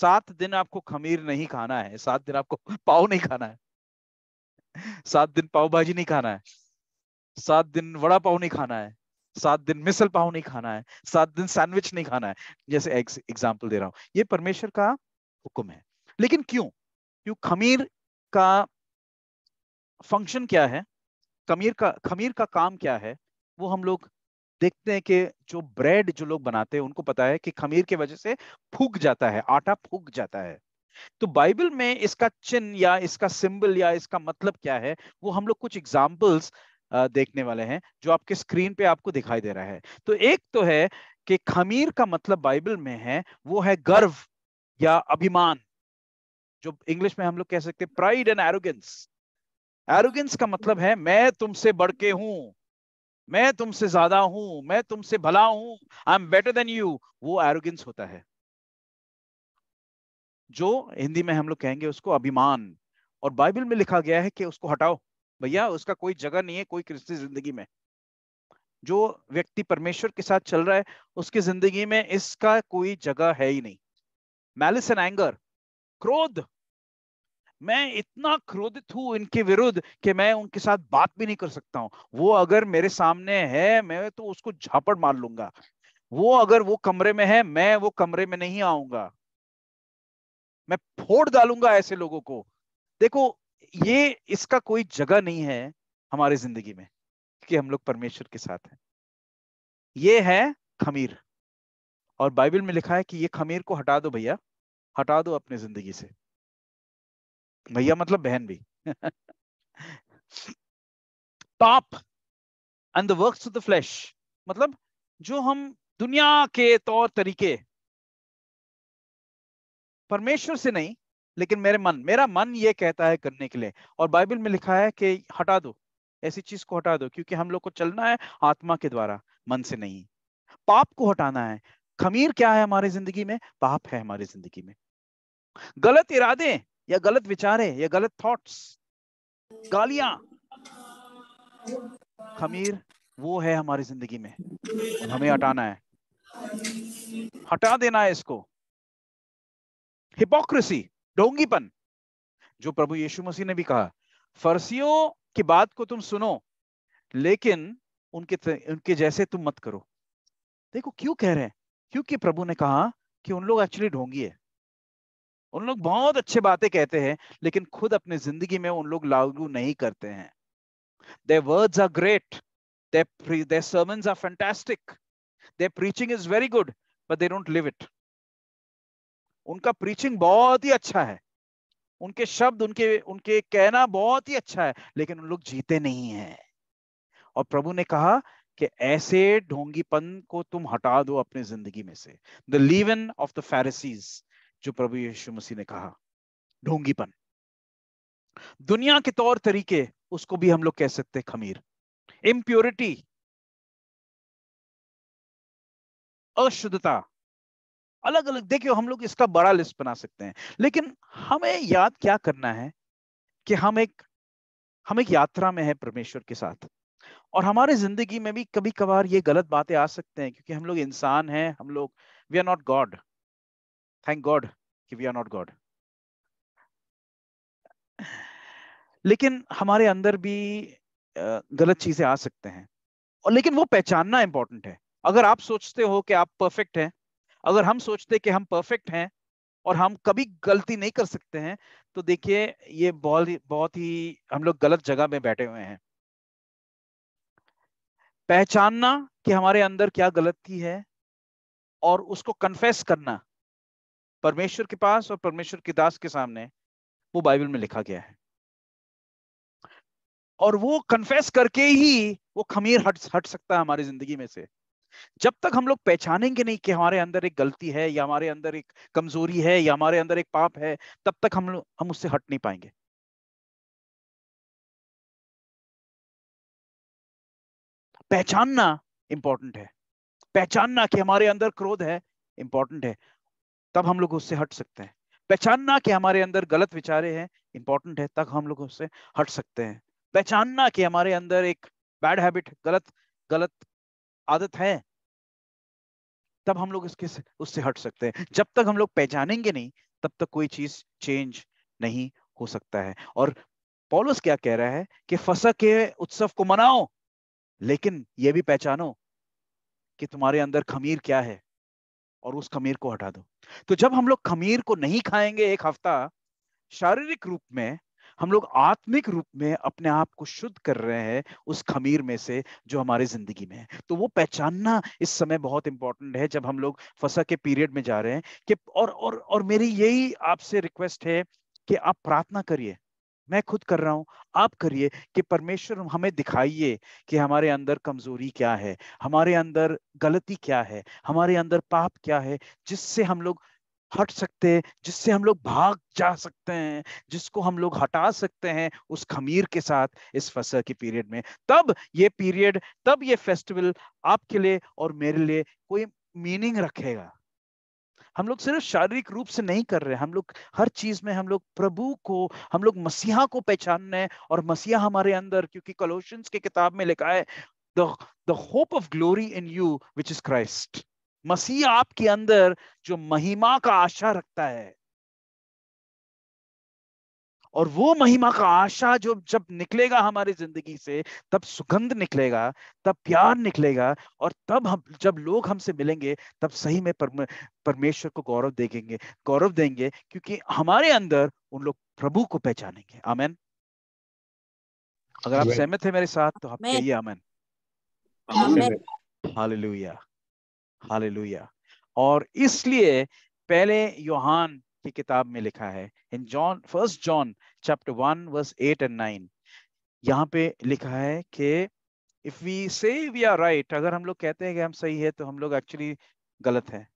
सात दिन आपको खमीर नहीं खाना है सात दिन आपको पाव नहीं खाना है सात दिन पाव भाजी नहीं खाना है सात दिन वड़ा पाव नहीं खाना है सात दिन मिसल पाव नहीं खाना है सात दिन सैंडविच नहीं खाना है जैसे एग्जाम्पल दे रहा हूं ये परमेश्वर का हुक्म है लेकिन क्यों क्यों खमीर का फंक्शन क्या है खमीर का खमीर का काम क्या है वो हम लोग देखते हैं कि जो ब्रेड जो लोग बनाते हैं उनको पता है कि खमीर की वजह से फूक जाता है आटा फूक जाता है तो बाइबल में इसका चिन्ह या इसका सिंबल या इसका मतलब क्या है वो हम लोग कुछ एग्जाम्पल्स देखने वाले हैं जो आपके स्क्रीन पे आपको दिखाई दे रहा है तो एक तो है कि खमीर का मतलब बाइबल में है वो है गर्व या अभिमान जो इंग्लिश में हम लोग कह सकते हैं प्राइड एंड एरोगेंस एरोगेंस का मतलब है मैं तुमसे बढ़ के हूं मैं तुमसे ज्यादा हूं मैं तुमसे भला हूं I am better than you वो एरोगेंस होता है जो हिंदी में हम लोग कहेंगे उसको अभिमान और बाइबल में लिखा गया है कि उसको हटाओ भैया उसका कोई जगह नहीं है कोई क्रिस्ती जिंदगी में जो व्यक्ति परमेश्वर के साथ चल रहा है उसकी जिंदगी में इसका कोई जगह है ही नहीं मैलिस एंड एंगर क्रोध मैं इतना क्रोधित हूं इनके विरुद्ध कि मैं उनके साथ बात भी नहीं कर सकता हूं वो अगर मेरे सामने है मैं तो उसको झापड़ मार लूंगा वो अगर वो कमरे में है मैं वो कमरे में नहीं आऊंगा मैं फोड़ डालूंगा ऐसे लोगों को देखो ये इसका कोई जगह नहीं है हमारी जिंदगी में कि हम लोग परमेश्वर के साथ हैं ये है खमीर और बाइबल में लिखा है कि ये खमीर को हटा दो भैया हटा दो अपनी जिंदगी से भैया मतलब बहन भी पाप and the works of the flesh मतलब जो हम दुनिया के तौर तरीके परमेश्वर से नहीं लेकिन मेरे मन मेरा मन ये कहता है करने के लिए और बाइबल में लिखा है कि हटा दो ऐसी चीज को हटा दो क्योंकि हम लोग को चलना है आत्मा के द्वारा मन से नहीं पाप को हटाना है खमीर क्या है हमारी जिंदगी में पाप है हमारी जिंदगी में गलत इरादे या गलत विचारें या गलत थॉट्स गालियां खमीर वो है हमारी जिंदगी में हमें हटाना है हटा देना है इसको हिपोक्रेसी ढोंगीपन जो प्रभु यीशु मसीह ने भी कहा फरसियों की बात को तुम सुनो लेकिन उनके उनके जैसे तुम मत करो देखो क्यों कह रहे हैं क्योंकि प्रभु ने कहा कि उन लोग एक्चुअली ढोंगी है उन लोग बहुत अच्छे बातें कहते हैं लेकिन खुद अपने जिंदगी में उन लोग लागू नहीं करते हैं their words are great their pre- are fantastic are preaching is very good but they don't live it उनका प्रीचिंग बहुत ही अच्छा है उनके शब्द उनके उनके कहना बहुत ही अच्छा है लेकिन उन लोग जीते नहीं हैं और प्रभु ने कहा कि ऐसे ढोंगीपन को तुम हटा दो अपने जिंदगी में से the leaven of the Pharisees जो प्रभु यीशु मसीह ने कहा ढोंगीपन दुनिया के तौर तो तरीके उसको भी हम लोग कह सकते हैं खमीर इम्प्योरिटी अशुद्धता अलग अलग देखियो हम लोग इसका बड़ा लिस्ट बना सकते हैं लेकिन हमें याद क्या करना है कि हम एक हम एक यात्रा में है परमेश्वर के साथ और हमारे जिंदगी में भी कभी कभार ये गलत बातें आ सकते हैं क्योंकि हम लोग इंसान हैं हम लोग we are not God thank God कि वी आर नॉट गॉड लेकिन हमारे अंदर भी गलत चीजें आ सकते हैं और लेकिन वो पहचानना इंपॉर्टेंट है अगर आप सोचते हो कि आप परफेक्ट हैं अगर हम सोचते कि हम परफेक्ट हैं और हम कभी गलती नहीं कर सकते हैं तो देखिए ये बहुत ही बहुत ही हम लोग गलत जगह में बैठे हुए हैं पहचानना कि हमारे अंदर क्या गलती है और उसको कन्फेस करना परमेश्वर के पास और परमेश्वर के दास के सामने वो बाइबल में लिखा गया है और वो कन्फेस करके ही वो खमीर हट हट सकता है हमारी जिंदगी में से जब तक हम लोग पहचानेंगे नहीं कि हमारे अंदर एक गलती है या हमारे अंदर एक कमजोरी है या हमारे अंदर एक पाप है तब तक हम हम उससे हट नहीं पाएंगे पहचानना इंपॉर्टेंट है पहचानना कि हमारे अंदर क्रोध है इंपॉर्टेंट है तब हम लोग उससे हट सकते हैं पहचानना कि हमारे अंदर गलत विचारे हैं इंपॉर्टेंट है तब हम लोग उससे हट सकते हैं पहचानना कि हमारे अंदर एक बैड हैबिट गलत गलत आदत है तब हम लोग इसके उससे हट सकते हैं जब तक हम लोग पहचानेंगे नहीं तब तक कोई चीज चेंज नहीं हो सकता है और पॉलस क्या कह रहा है कि फसक के उत्सव को मनाओ लेकिन यह भी पहचानो कि तुम्हारे अंदर खमीर क्या है और उस खमीर को हटा दो तो जब हम लोग खमीर को नहीं खाएंगे एक हफ्ता शारीरिक रूप में हम लोग आत्मिक रूप में अपने आप को शुद्ध कर रहे हैं उस खमीर में से जो हमारे जिंदगी में है तो वो पहचानना इस समय बहुत इंपॉर्टेंट है जब हम लोग फसा के पीरियड में जा रहे हैं कि और और और मेरी यही आपसे रिक्वेस्ट है कि आप प्रार्थना करिए मैं खुद कर रहा हूं आप करिए कि परमेश्वर हमें दिखाइए कि हमारे अंदर कमजोरी क्या है हमारे अंदर गलती क्या है हमारे अंदर पाप क्या है जिससे हम लोग हट सकते हैं जिससे हम लोग भाग जा सकते हैं जिसको हम लोग हटा सकते हैं उस खमीर के साथ इस फसल के पीरियड में तब ये पीरियड तब ये फेस्टिवल आपके लिए और मेरे लिए कोई मीनिंग रखेगा हम लोग सिर्फ शारीरिक रूप से नहीं कर रहे हम लोग हर चीज में हम लोग प्रभु को हम लोग मसीहा को पहचान रहे हैं और मसीहा हमारे अंदर क्योंकि कलोशंस के किताब में लिखा है the the hope of glory in you which is Christ मसीह आपके अंदर जो महिमा का आशा रखता है और वो महिमा का आशा जो जब निकलेगा हमारी जिंदगी से तब सुगंध निकलेगा तब प्यार निकलेगा और तब हम जब लोग हमसे मिलेंगे तब सही में परमेश्वर को गौरव देखेंगे गौरव देंगे क्योंकि हमारे अंदर उन लोग प्रभु को पहचानेंगे आमेन अगर आप सहमत है मेरे साथ तो आप कहिए आमेन हाल हालेलुया और इसलिए पहले योहान की किताब में लिखा है in John first John chapter one verse eight and nine यहाँ पे लिखा है कि if we say we are right अगर हम लोग कहते हैं कि हम सही है तो हम लोग एक्चुअली गलत है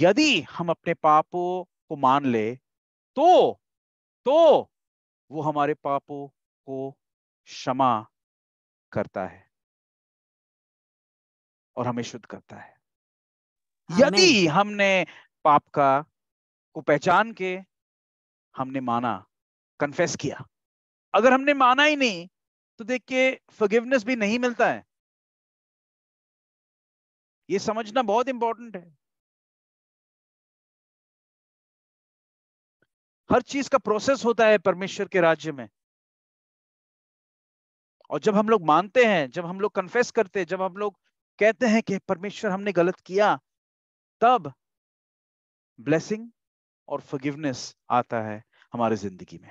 यदि हम अपने पापों को मान ले तो तो वो हमारे पापों को क्षमा करता है और हमें शुद्ध करता है यदि हमने पाप का को पहचान के हमने माना कन्फेस किया अगर हमने माना ही नहीं तो देख के फगिवनेस भी नहीं मिलता है ये समझना बहुत इंपॉर्टेंट है हर चीज का प्रोसेस होता है परमेश्वर के राज्य में और जब हम लोग मानते हैं जब हम लोग कन्फेस करते हैं जब हम लोग कहते हैं कि परमेश्वर हमने गलत किया तब ब्लेसिंग और फगिवनेस आता है हमारे जिंदगी में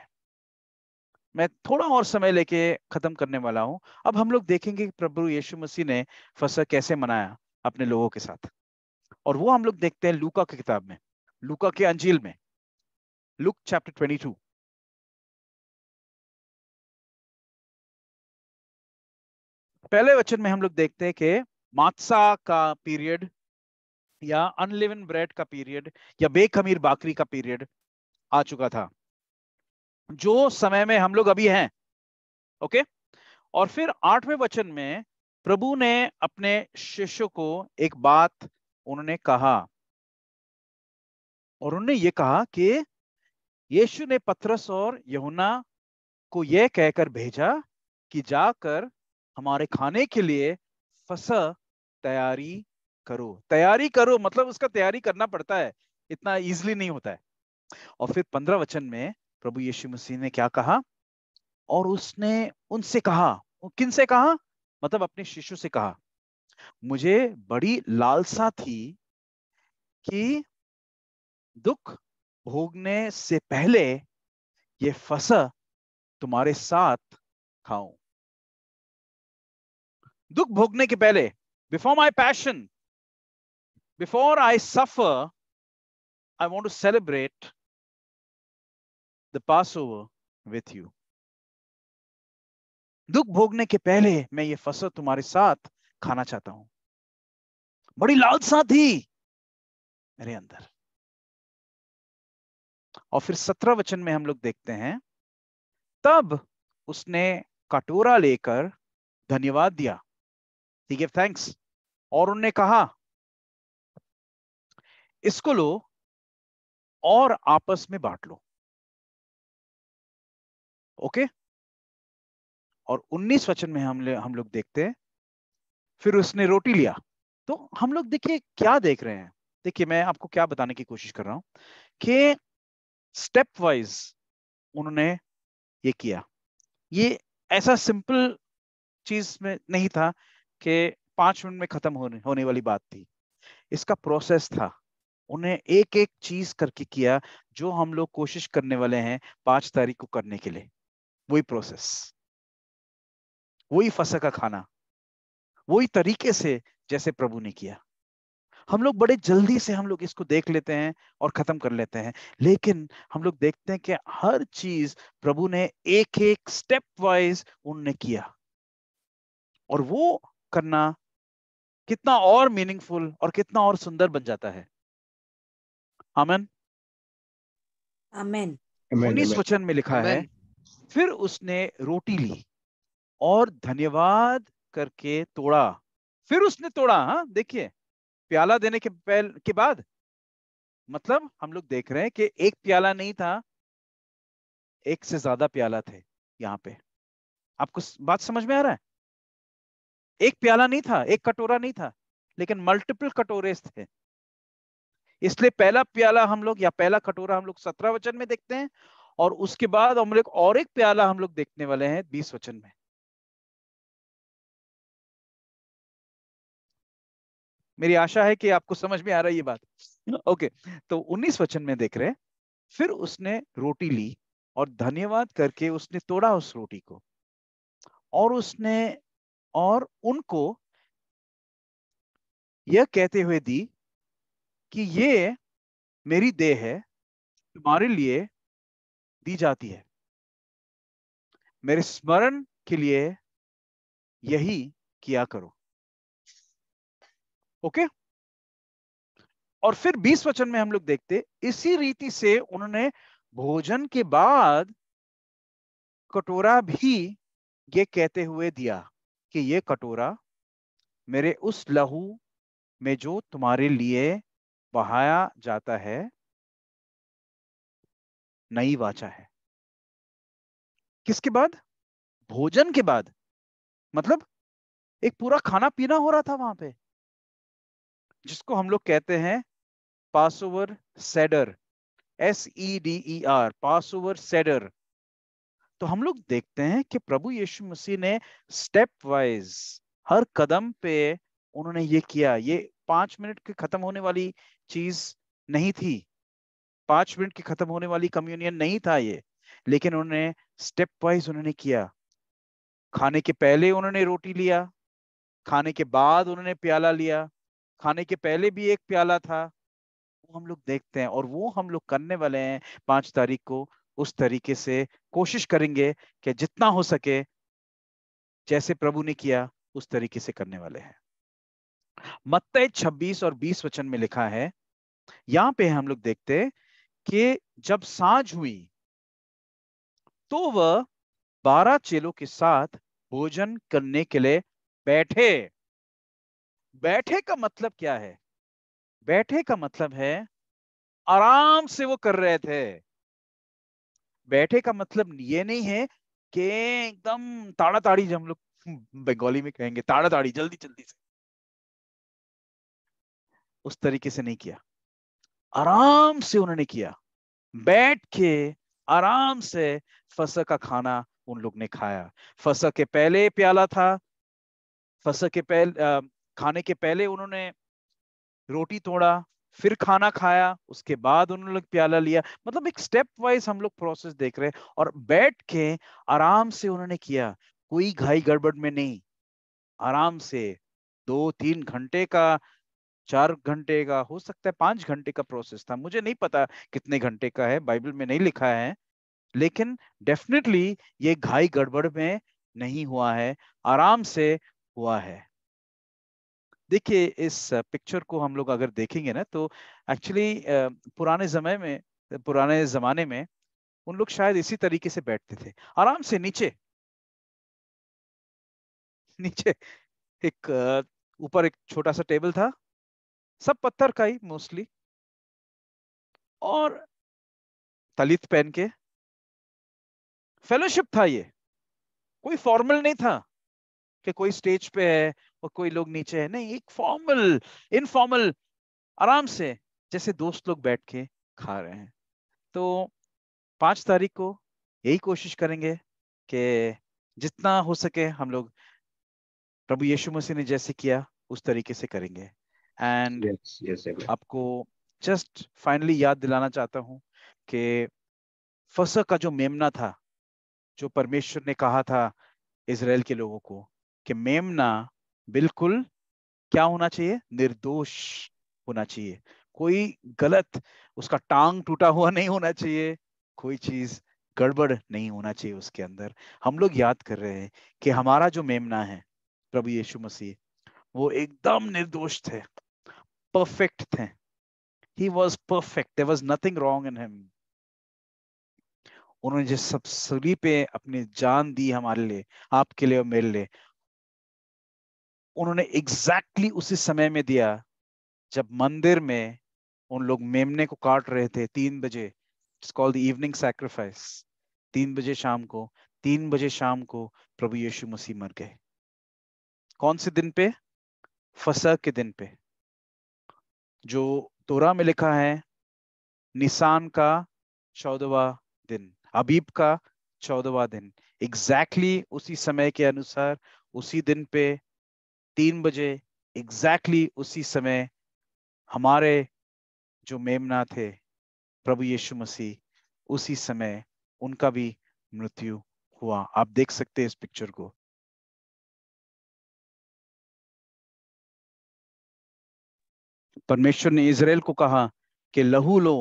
मैं थोड़ा और समय लेके खत्म करने वाला हूं अब हम लोग देखेंगे प्रभु यीशु मसीह ने फसह कैसे मनाया अपने लोगों के साथ और वो हम लोग देखते हैं लूका की किताब में लूका के अंजील में लुक चैप्टर ट्वेंटी टू पहले वचन में हम लोग देखते हैं कि मात्सा का पीरियड या अनलिवन ब्रेड का पीरियड या बेखमीर खमीर बाकरी का पीरियड आ चुका था जो समय में हम लोग अभी हैं ओके और फिर आठवें वचन में प्रभु ने अपने शिष्य को एक बात उन्होंने कहा और उन्होंने ये कहा कि यीशु ने पथरस और यहुना को यह कहकर भेजा कि जाकर हमारे खाने के लिए फसह तैयारी करो तैयारी करो मतलब उसका तैयारी करना पड़ता है इतना इजिली नहीं होता है और फिर पंद्रह वचन में प्रभु यीशु मसीह ने क्या कहा और उसने उनसे कहा किन से कहा मतलब अपने शिशु से कहा मुझे बड़ी लालसा थी कि दुख भोगने से पहले ये फसा तुम्हारे साथ खाऊं दुख भोगने के पहले before my passion Before I suffer, I want to celebrate the Passover with you. दुख भोगने के पहले मैं ये फसल तुम्हारे साथ खाना चाहता हूं बड़ी लालसा थी मेरे अंदर और फिर सत्रह वचन में हम लोग देखते हैं तब उसने कटोरा लेकर धन्यवाद दिया ही गिव थैंक्स और उनने कहा इसको लो और आपस में बांट लो ओके और 19 वचन में हम हम लोग देखते हैं फिर उसने रोटी लिया तो हम लोग देखिए क्या देख रहे हैं देखिए मैं आपको क्या बताने की कोशिश कर रहा हूं कि स्टेप वाइज उन्होंने ये किया ये ऐसा सिंपल चीज में नहीं था कि पांच मिनट में खत्म होने होने वाली बात थी इसका प्रोसेस था उन्हें एक एक चीज करके किया जो हम लोग कोशिश करने वाले हैं पांच तारीख को करने के लिए वही प्रोसेस वही फसा का खाना वही तरीके से जैसे प्रभु ने किया हम लोग बड़े जल्दी से हम लोग इसको देख लेते हैं और खत्म कर लेते हैं लेकिन हम लोग देखते हैं कि हर चीज प्रभु ने एक एक स्टेप वाइज उनने किया और वो करना कितना और मीनिंगफुल और कितना और सुंदर बन जाता है अमन आमेन उन्नीस वचन में लिखा है फिर उसने रोटी ली और धन्यवाद करके तोड़ा फिर उसने तोड़ा हाँ देखिए प्याला देने के पहल के बाद मतलब हम लोग देख रहे हैं कि एक प्याला नहीं था एक से ज्यादा प्याला थे यहाँ पे आपको बात समझ में आ रहा है एक प्याला नहीं था एक कटोरा नहीं था लेकिन मल्टीपल कटोरे थे इसलिए पहला प्याला हम लोग या पहला कटोरा हम लोग सत्रह वचन में देखते हैं और उसके बाद हम लोग और एक प्याला हम लोग देखने वाले हैं बीस वचन में मेरी आशा है कि आपको समझ में आ रही है बात ओके तो उन्नीस वचन में देख रहे हैं फिर उसने रोटी ली और धन्यवाद करके उसने तोड़ा उस रोटी को और उसने और उनको यह कहते हुए दी कि ये मेरी देह है तुम्हारे लिए दी जाती है मेरे स्मरण के लिए यही किया करो ओके और फिर बीस वचन में हम लोग देखते इसी रीति से उन्होंने भोजन के बाद कटोरा भी ये कहते हुए दिया कि ये कटोरा मेरे उस लहू में जो तुम्हारे लिए बहाया जाता है नई वाचा है किसके बाद भोजन के बाद मतलब एक पूरा खाना पीना हो रहा था वहां पे जिसको हम लोग कहते हैं passover seder S E D E R passover seder तो हम लोग देखते हैं कि प्रभु यीशु मसीह ने स्टेप वाइज हर कदम पे उन्होंने ये किया ये पांच मिनट के खत्म होने वाली चीज नहीं थी पांच मिनट की खत्म होने वाली कम्युनियन नहीं था ये लेकिन उन्होंने स्टेप वाइज उन्होंने किया खाने के पहले उन्होंने रोटी लिया खाने के बाद उन्होंने प्याला लिया खाने के पहले भी एक प्याला था वो हम लोग देखते हैं और वो हम लोग करने वाले हैं पांच तारीख को उस तरीके से कोशिश करेंगे कि जितना हो सके जैसे प्रभु ने किया उस तरीके से करने वाले हैं मत्तय 26 और 20 वचन में लिखा है यहां पे हम लोग देखते कि जब सांझ हुई तो वह बारह चेलों के साथ भोजन करने के लिए बैठे बैठे का मतलब क्या है बैठे का मतलब है आराम से वो कर रहे थे बैठे का मतलब ये नहीं है कि एकदम ताड़ा ताड़ी जो हम लोग बंगाली में कहेंगे ताड़ा ताड़ी जल्दी जल्दी से उस तरीके से नहीं किया आराम से उन्होंने किया हम्म। बैठ के आराम से फसल का खाना उन लोग ने खाया फसल के पहले प्याला था फसल के पहले खाने के पहले उन्होंने रोटी तोड़ा फिर खाना खाया उसके बाद उन्होंने लोग प्याला लिया मतलब एक स्टेप वाइज हम लोग प्रोसेस देख रहे हैं और बैठ के आराम से उन्होंने किया कोई घाई गड़बड़ में नहीं आराम से दो तीन घंटे का चार घंटे का हो सकता है पांच घंटे का प्रोसेस था मुझे नहीं पता कितने घंटे का है बाइबल में नहीं लिखा है लेकिन डेफिनेटली ये घाई गड़बड़ में नहीं हुआ है आराम से हुआ है देखिए इस पिक्चर को हम लोग अगर देखेंगे ना तो एक्चुअली पुराने समय में पुराने जमाने में उन लोग शायद इसी तरीके से बैठते थे आराम से नीचे नीचे एक ऊपर एक छोटा सा टेबल था सब पत्थर का ही मोस्टली और तलित पहन के फेलोशिप था ये कोई फॉर्मल नहीं था कि कोई स्टेज पे है और कोई लोग नीचे है नहीं एक फॉर्मल इनफॉर्मल आराम से जैसे दोस्त लोग बैठ के खा रहे हैं तो पांच तारीख को यही कोशिश करेंगे कि जितना हो सके हम लोग प्रभु यीशु मसीह ने जैसे किया उस तरीके से करेंगे एंड yes, yes, आपको जस्ट फाइनली याद दिलाना चाहता हूँ कि फसक का जो मेमना था जो परमेश्वर ने कहा था इसराइल के लोगों को कि मेमना बिल्कुल क्या होना चाहिए निर्दोष होना चाहिए कोई गलत उसका टांग टूटा हुआ नहीं होना चाहिए कोई चीज गड़बड़ नहीं होना चाहिए उसके अंदर हम लोग याद कर रहे हैं कि हमारा जो मेमना है प्रभु यीशु मसीह वो एकदम निर्दोष थे परफेक्ट थे he was perfect there was nothing wrong in him उन्होंने जिस सब सभी पे अपनी जान दी हमारे लिए आपके लिए और मेरे लिए उन्होंने एग्जैक्टली exactly उसी समय में दिया जब मंदिर में उन लोग मेमने को काट रहे थे तीन बजे कॉल्ड द इवनिंग सैक्रिफाइस तीन बजे शाम को तीन बजे शाम को प्रभु यीशु मसीह मर गए कौन से दिन पे फसह के दिन पे जो तोरा में लिखा है निशान का चौदवा दिन अबीब का चौदवा दिन एग्जैक्टली exactly उसी समय के अनुसार उसी दिन पे तीन बजे एग्जैक्टली exactly उसी समय हमारे जो मेमना थे प्रभु यीशु मसीह उसी समय उनका भी मृत्यु हुआ आप देख सकते हैं इस पिक्चर को परमेश्वर ने इसराइल को कहा कि लहू लो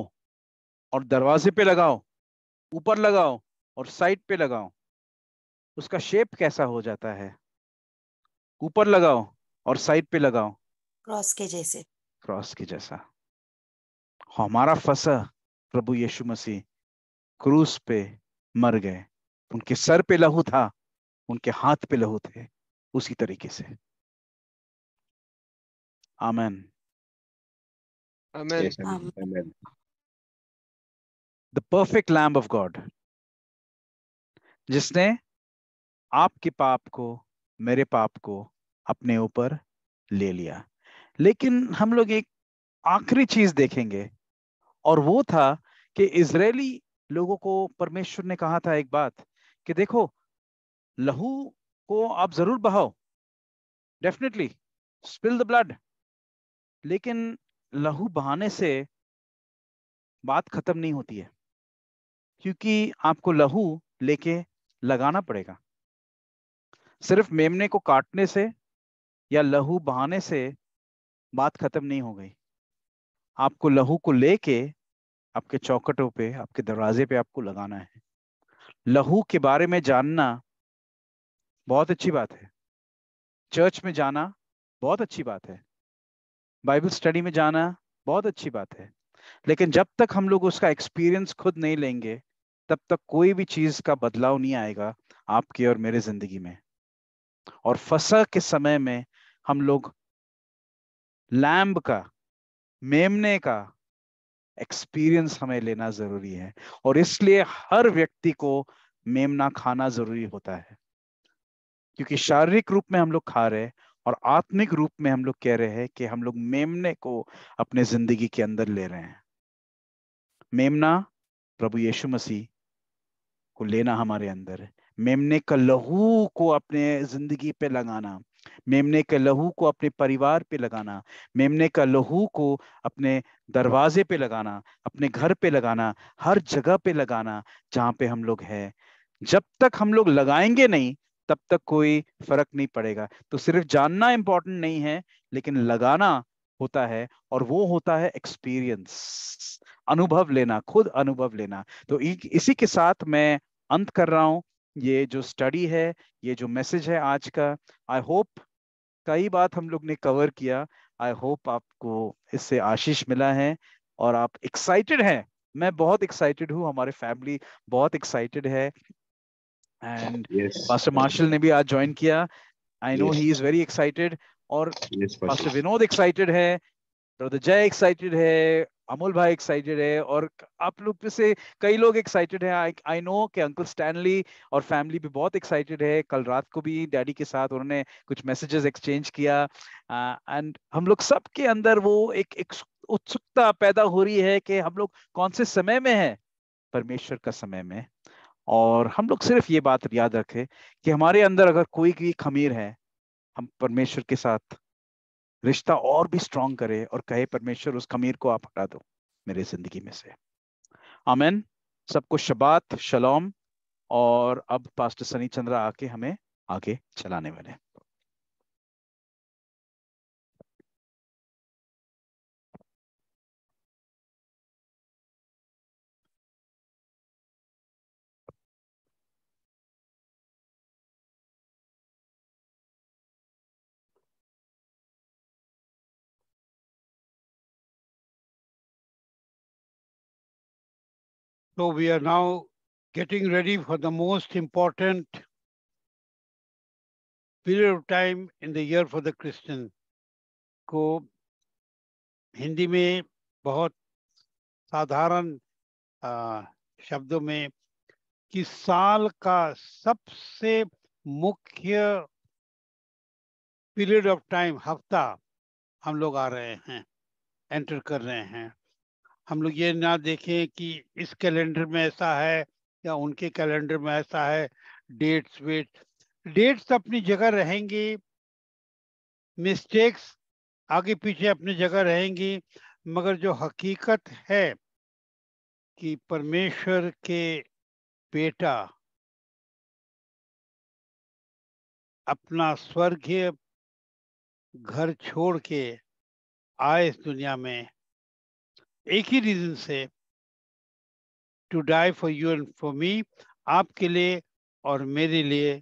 और दरवाजे पे लगाओ ऊपर लगाओ और साइड पे लगाओ उसका शेप कैसा हो जाता है ऊपर लगाओ और साइड पे लगाओ क्रॉस के जैसे क्रॉस के जैसा हमारा फसा प्रभु यीशु मसीह क्रूस पे मर गए उनके सर पे लहू था उनके हाथ पे लहू थे उसी तरीके से आमेन Amen. Yes, amen. amen. The perfect Lamb of God, जिसने आपके पाप को मेरे पाप को अपने ऊपर ले लिया लेकिन हम लोग एक आखिरी चीज देखेंगे और वो था कि इसराइली लोगों को परमेश्वर ने कहा था एक बात कि देखो लहू को आप जरूर बहाओ डेफिनेटली स्पिल द ब्लड लेकिन लहू बहाने से बात खत्म नहीं होती है क्योंकि आपको लहू लेके लगाना पड़ेगा सिर्फ मेमने को काटने से या लहू बहाने से बात खत्म नहीं हो गई आपको लहू को लेके आपके चौकटों पे आपके दरवाजे पे आपको लगाना है लहू के बारे में जानना बहुत अच्छी बात है चर्च में जाना बहुत अच्छी बात है बाइबल स्टडी में जाना बहुत अच्छी बात है लेकिन जब तक हम लोग उसका एक्सपीरियंस खुद नहीं लेंगे तब तक कोई भी चीज का बदलाव नहीं आएगा आपके और मेरे जिंदगी में और फसा के समय में हम लोग लैम्ब का मेमने का एक्सपीरियंस हमें लेना जरूरी है और इसलिए हर व्यक्ति को मेमना खाना जरूरी होता है क्योंकि शारीरिक रूप में हम लोग खा रहे हैं और आत्मिक रूप में हम लोग कह रहे हैं कि हम लोग मेमने को अपने जिंदगी के अंदर ले रहे हैं मेमना प्रभु यीशु मसीह को लेना हमारे अंदर है मेमने का लहू को अपने जिंदगी पे लगाना मेमने के लहू को अपने परिवार पे लगाना मेमने का लहू को अपने दरवाजे पे लगाना अपने घर पे लगाना हर जगह पे लगाना जहाँ पे हम लोग हैं जब तक हम लोग लगाएंगे नहीं तब तक कोई फर्क नहीं पड़ेगा तो सिर्फ जानना इंपॉर्टेंट नहीं है लेकिन लगाना होता है और वो होता है एक्सपीरियंस अनुभव लेना खुद अनुभव लेना तो इसी के साथ मैं अंत कर रहा हूँ ये जो स्टडी है ये जो मैसेज है आज का आई होप कई बात हम लोग ने कवर किया आई होप आपको इससे आशीष मिला है और आप एक्साइटेड हैं मैं बहुत एक्साइटेड हूँ हमारे फैमिली बहुत एक्साइटेड है एंड पास्टर मार्शल ने भी आज ज्वाइन किया I know he is very excited और पास्टर विनोद एक्साइटेड है ब्रदर जय एक्साइटेड है अमोल भाई एक्साइटेड है और आप लोग से कई लोग एक्साइटेड हैं आई नो कि अंकल स्टैनली और फैमिली भी बहुत एक्साइटेड है कल रात को भी डैडी के साथ उन्होंने कुछ मैसेजेस एक्सचेंज किया एंड uh, हम लोग सब के अंदर वो एक, एक उत्सुकता पैदा हो रही है कि हम लोग कौन से समय में हैं परमेश्वर का समय में और हम लोग सिर्फ ये बात याद रखें कि हमारे अंदर अगर कोई भी खमीर है हम परमेश्वर के साथ रिश्ता और भी स्ट्रांग करे और कहे परमेश्वर उस खमीर को आप हटा दो मेरे जिंदगी में से आमेन सबको शबात शलोम और अब पास्टर सनी चंद्रा आके हमें आगे चलाने वाले So we are now getting ready for the most important period of time in the year for the Christian ko hindi में bahut sadharan शब्दों में ki saal ka sabse mukhya period of time hafta हम लोग आ रहे हैं enter कर रहे हैं हम लोग ये ना देखें कि इस कैलेंडर में ऐसा है या उनके कैलेंडर में ऐसा है डेट्स वेट डेट्स अपनी जगह रहेंगी मिस्टेक्स आगे पीछे अपनी जगह रहेंगी मगर जो हकीकत है कि परमेश्वर के बेटा अपना स्वर्गीय घर छोड़ के आए इस दुनिया में एक ही रीजन से to die for you and for me आपके लिए और मेरे लिए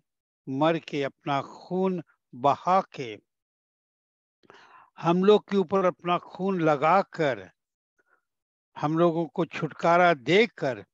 मर के अपना खून बहा के हम लोग के ऊपर अपना खून लगाकर हम लोगों को छुटकारा देकर